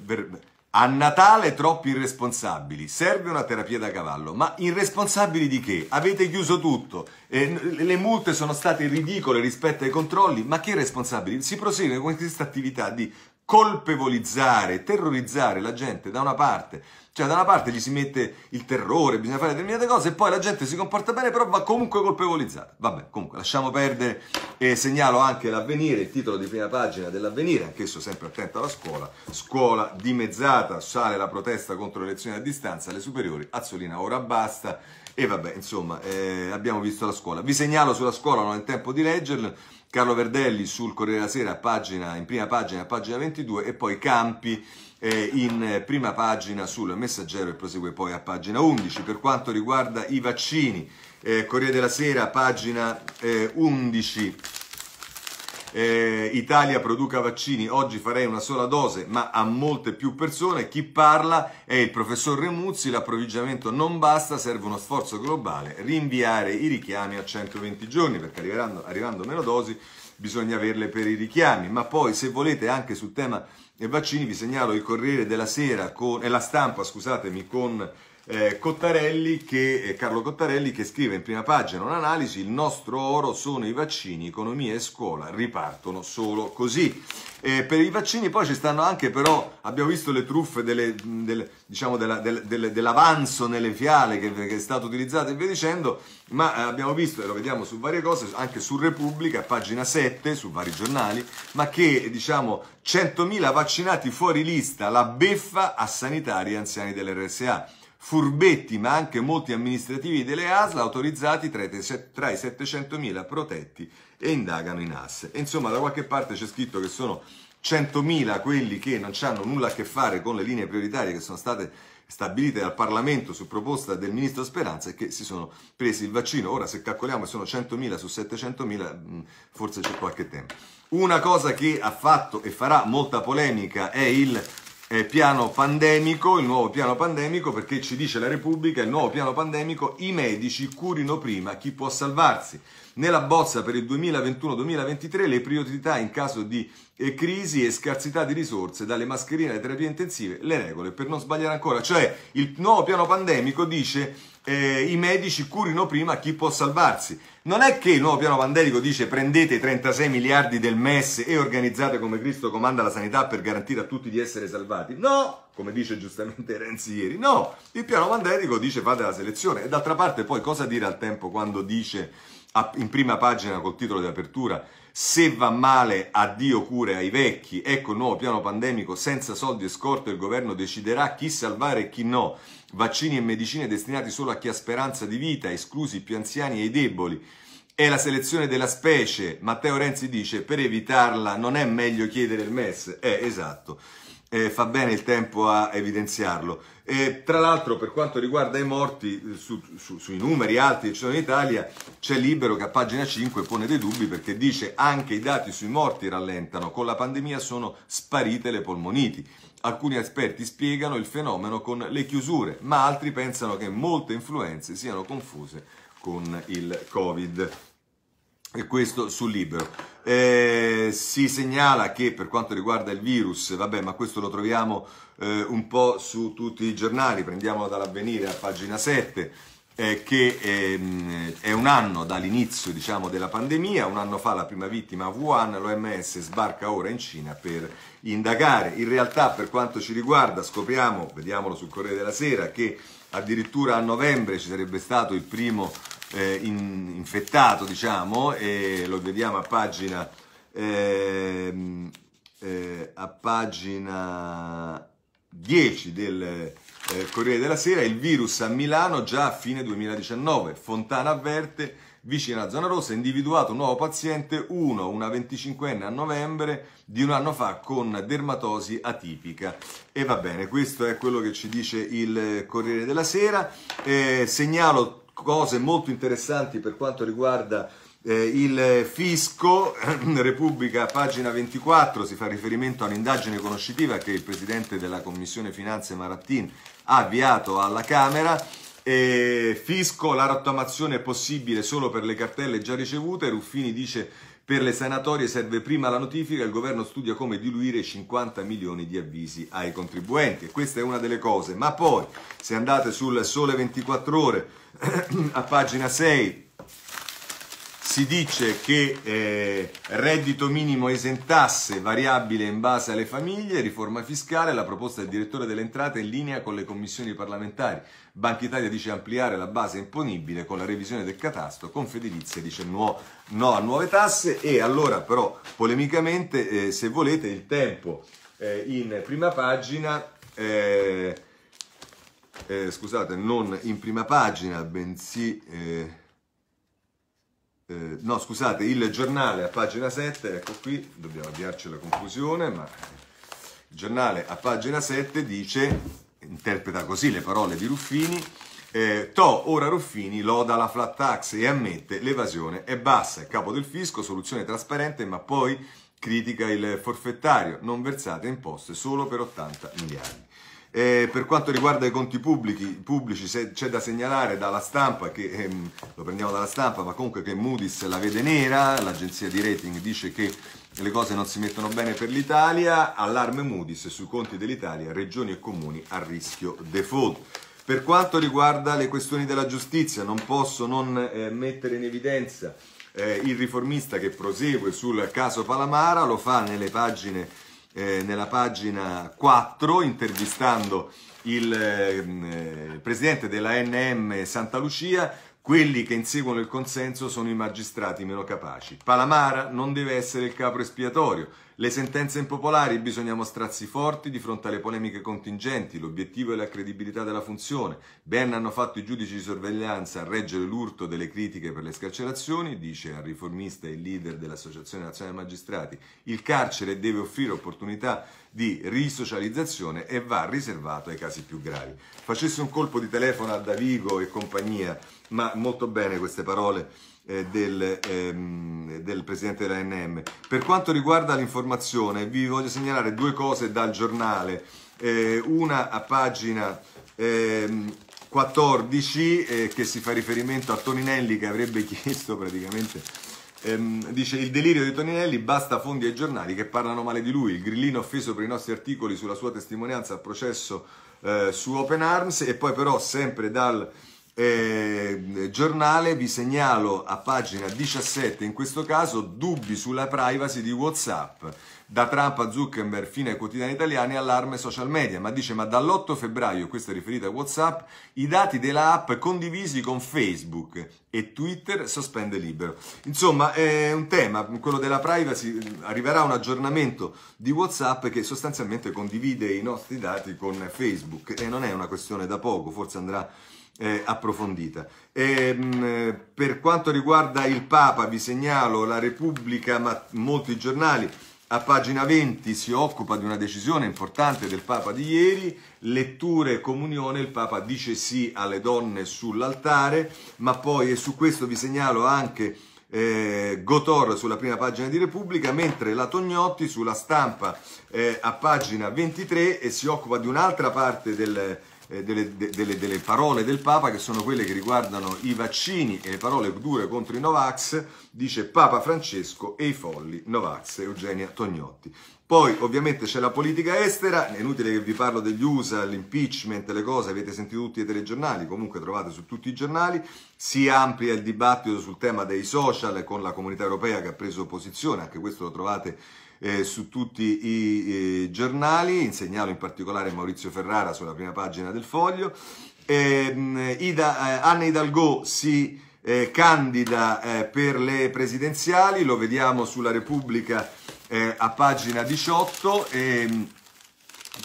per, a Natale troppi irresponsabili, serve una terapia da cavallo, ma irresponsabili di che? Avete chiuso tutto, eh, le multe sono state ridicole rispetto ai controlli, ma che responsabili? Si prosegue con questa attività di colpevolizzare, terrorizzare la gente da una parte. Cioè, da una parte gli si mette il terrore, bisogna fare determinate cose, e poi la gente si comporta bene, però va comunque colpevolizzata. Vabbè, comunque, lasciamo perdere e segnalo anche l'avvenire, il titolo di prima pagina dell'avvenire, anch'esso sempre attento alla scuola. Scuola dimezzata, sale la protesta contro le lezioni a distanza, alle superiori, Azzolina ora basta. E vabbè, insomma, eh, abbiamo visto la scuola. Vi segnalo sulla scuola, non è tempo di leggerla Carlo Verdelli sul Corriere della Sera, pagina, in prima pagina, pagina 22, e poi Campi eh, in eh, prima pagina sul Messaggero e prosegue poi a pagina 11. Per quanto riguarda i vaccini, eh, Corriere della Sera, pagina eh, 11 eh, Italia produca vaccini, oggi farei una sola dose, ma a molte più persone. Chi parla è il professor Remuzzi, l'approvvigionamento non basta, serve uno sforzo globale, rinviare i richiami a 120 giorni, perché arrivando, arrivando meno dosi bisogna averle per i richiami. Ma poi, se volete, anche sul tema dei vaccini, vi segnalo il Corriere della Sera con, e la stampa, scusatemi, con eh, Cottarelli che, eh, Carlo Cottarelli che scrive in prima pagina un'analisi, il nostro oro sono i vaccini, economia e scuola ripartono solo così. Eh, per i vaccini poi ci stanno anche però, abbiamo visto le truffe delle, delle, diciamo della, delle, dell'avanzo nelle fiale che, che, è stato utilizzato e via dicendo, ma eh, abbiamo visto, e lo vediamo su varie cose, anche su Repubblica, pagina 7, su vari giornali, ma che diciamo 100.000 vaccinati fuori lista, la beffa a sanitari anziani dell'RSA furbetti ma anche molti amministrativi delle ASL autorizzati tra i, tra i 700.000 protetti e indagano in asse. E insomma da qualche parte c'è scritto che sono 100.000 quelli che non hanno nulla a che fare con le linee prioritarie che sono state stabilite dal Parlamento su proposta del Ministro Speranza e che si sono presi il vaccino. Ora se calcoliamo sono 100.000 su 700.000 mm, forse c'è qualche tempo. Una cosa che ha fatto e farà molta polemica è il eh, piano pandemico, il nuovo piano pandemico, perché ci dice la Repubblica, il nuovo piano pandemico, i medici curino prima chi può salvarsi. Nella bozza per il 2021-2023 le priorità in caso di eh, crisi e scarsità di risorse, dalle mascherine alle terapie intensive, le regole per non sbagliare ancora. Cioè il nuovo piano pandemico dice eh, i medici curino prima chi può salvarsi. Non è che il nuovo piano pandemico dice prendete i 36 miliardi del MES e organizzate come Cristo comanda la sanità per garantire a tutti di essere salvati. No, come dice giustamente Renzi ieri, no. Il piano pandemico dice fate la selezione. E d'altra parte poi cosa dire al tempo quando dice in prima pagina col titolo di apertura se va male addio cure ai vecchi, ecco il nuovo piano pandemico senza soldi e scorte il governo deciderà chi salvare e chi no vaccini e medicine destinati solo a chi ha speranza di vita, esclusi i più anziani e i deboli. È la selezione della specie, Matteo Renzi dice, per evitarla non è meglio chiedere il MES? Eh, esatto. Eh, fa bene il tempo a evidenziarlo. Eh, tra l'altro, per quanto riguarda i morti, eh, su, su, sui numeri alti che ci sono in Italia, c'è Libero che a pagina 5 pone dei dubbi perché dice anche i dati sui morti rallentano, con la pandemia sono sparite le polmoniti. Alcuni esperti spiegano il fenomeno con le chiusure, ma altri pensano che molte influenze siano confuse con il Covid. E questo sul libro. Eh, si segnala che per quanto riguarda il virus, vabbè, ma questo lo troviamo eh, un po' su tutti i giornali, prendiamolo dall'avvenire a pagina 7 eh, che ehm, è un anno dall'inizio diciamo, della pandemia, un anno fa la prima vittima a Wuhan, l'OMS sbarca ora in Cina per indagare. In realtà per quanto ci riguarda scopriamo, vediamolo sul Corriere della Sera, che addirittura a novembre ci sarebbe stato il primo eh, in, infettato, diciamo, e lo vediamo a pagina... Ehm, eh, a pagina 10 del eh, Corriere della Sera, il virus a Milano già a fine 2019, Fontana avverte, vicino alla zona rossa, individuato un nuovo paziente, uno, una 25enne a novembre di un anno fa con dermatosi atipica. E va bene, questo è quello che ci dice il Corriere della Sera. Eh, segnalo cose molto interessanti per quanto riguarda eh, il fisco, Repubblica, pagina 24, si fa riferimento a un'indagine conoscitiva che il presidente della Commissione Finanze Marattin avviato alla Camera. E fisco, la rottamazione è possibile solo per le cartelle già ricevute. Ruffini dice per le sanatorie serve prima la notifica, il governo studia come diluire 50 milioni di avvisi ai contribuenti. E questa è una delle cose. Ma poi, se andate sul Sole 24 Ore, a pagina 6, si dice che eh, reddito minimo esentasse variabile in base alle famiglie, riforma fiscale, la proposta del direttore delle entrate in linea con le commissioni parlamentari. Banca Italia dice ampliare la base imponibile con la revisione del catasto, Confedilizia dice no, no a nuove tasse e allora però polemicamente eh, se volete il tempo eh, in prima pagina... Eh, eh, scusate, non in prima pagina, bensì eh, eh, no scusate, il giornale a pagina 7, ecco qui, dobbiamo avviarci alla conclusione, ma il giornale a pagina 7 dice, interpreta così le parole di Ruffini, eh, to, ora Ruffini loda la flat tax e ammette l'evasione è bassa, è capo del fisco, soluzione trasparente, ma poi critica il forfettario, non versate imposte solo per 80 miliardi. Eh, per quanto riguarda i conti pubblici, pubblici se, c'è da segnalare dalla stampa, che ehm, lo prendiamo dalla stampa, ma comunque che Moody's la vede nera, l'agenzia di rating dice che le cose non si mettono bene per l'Italia, allarme Moody's sui conti dell'Italia, regioni e comuni a rischio default. Per quanto riguarda le questioni della giustizia, non posso non eh, mettere in evidenza eh, il riformista che prosegue sul caso Palamara, lo fa nelle pagine eh, nella pagina 4 intervistando il, eh, presidente della NM Santa Lucia quelli che inseguono il consenso sono i magistrati meno capaci. Palamara non deve essere il capo espiatorio. Le sentenze impopolari bisogna mostrarsi forti di fronte alle polemiche contingenti, l'obiettivo è la credibilità della funzione. Ben hanno fatto i giudici di sorveglianza a reggere l'urto delle critiche per le scarcerazioni, dice al riformista e leader dell'Associazione Nazionale dei Magistrati. Il carcere deve offrire opportunità di risocializzazione e va riservato ai casi più gravi. Facesse un colpo di telefono a Davigo e compagnia, ma molto bene queste parole eh, del, ehm, del presidente dell'ANM. Per quanto riguarda l'informazione, vi voglio segnalare due cose dal giornale. Eh, una a pagina ehm, 14 eh, che si fa riferimento a Toninelli che avrebbe chiesto praticamente ehm, dice il delirio di Toninelli basta fondi ai giornali che parlano male di lui il grillino offeso per i nostri articoli sulla sua testimonianza al processo eh, su Open Arms e poi però sempre dal eh, giornale vi segnalo a pagina 17 in questo caso dubbi sulla privacy di Whatsapp da Trump a Zuckerberg fino ai quotidiani italiani allarme social media ma dice ma dall'8 febbraio questo è riferito a Whatsapp i dati della app condivisi con Facebook e Twitter sospende libero insomma è un tema quello della privacy arriverà un aggiornamento di Whatsapp che sostanzialmente condivide i nostri dati con Facebook e non è una questione da poco forse andrà eh, approfondita. E, mh, mm, per quanto riguarda il Papa, vi segnalo la Repubblica, ma molti giornali a pagina 20 si occupa di una decisione importante del Papa di ieri, letture e comunione, il Papa dice sì alle donne sull'altare, ma poi, e su questo vi segnalo anche eh, Gotor sulla prima pagina di Repubblica, mentre la Tognotti sulla stampa eh, a pagina 23 e si occupa di un'altra parte del, eh, delle, delle, delle, parole del Papa che sono quelle che riguardano i vaccini e le parole dure contro i Novax, dice Papa Francesco e i folli Novax, Eugenia Tognotti. Poi ovviamente c'è la politica estera, è inutile che vi parlo degli USA, l'impeachment, le cose, avete sentito tutti i telegiornali, comunque trovate su tutti i giornali, si amplia il dibattito sul tema dei social con la comunità europea che ha preso posizione, anche questo lo trovate eh, su tutti i eh, giornali, in segnalo in particolare Maurizio Ferrara sulla prima pagina del foglio. Ehm, eh, Ida, Anna Hidalgo si eh, candida eh, per le presidenziali, lo vediamo sulla Repubblica eh, a pagina 18 ehm,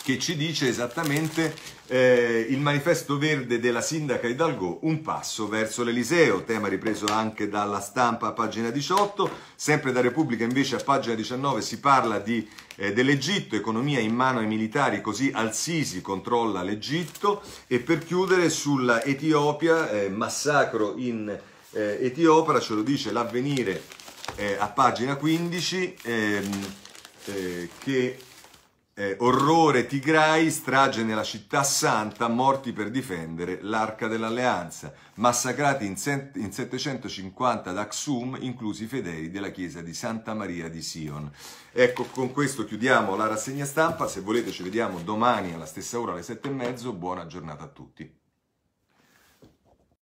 che ci dice esattamente eh, il manifesto verde della sindaca Hidalgo, un passo verso l'Eliseo, tema ripreso anche dalla stampa a pagina 18, sempre da Repubblica invece a pagina 19 si parla di, eh, dell'Egitto, economia in mano ai militari, così Al-Sisi controlla l'Egitto e per chiudere sulla Etiopia, eh, massacro in eh, Etiopia, ce lo dice l'avvenire eh, a pagina 15, ehm, eh, che eh, orrore Tigrai, strage nella città santa, morti per difendere l'arca dell'alleanza, massacrati in, set- in 750 ad Aksum, inclusi i fedeli della chiesa di Santa Maria di Sion. Ecco, con questo chiudiamo la rassegna stampa, se volete ci vediamo domani alla stessa ora alle sette e mezzo, buona giornata a tutti.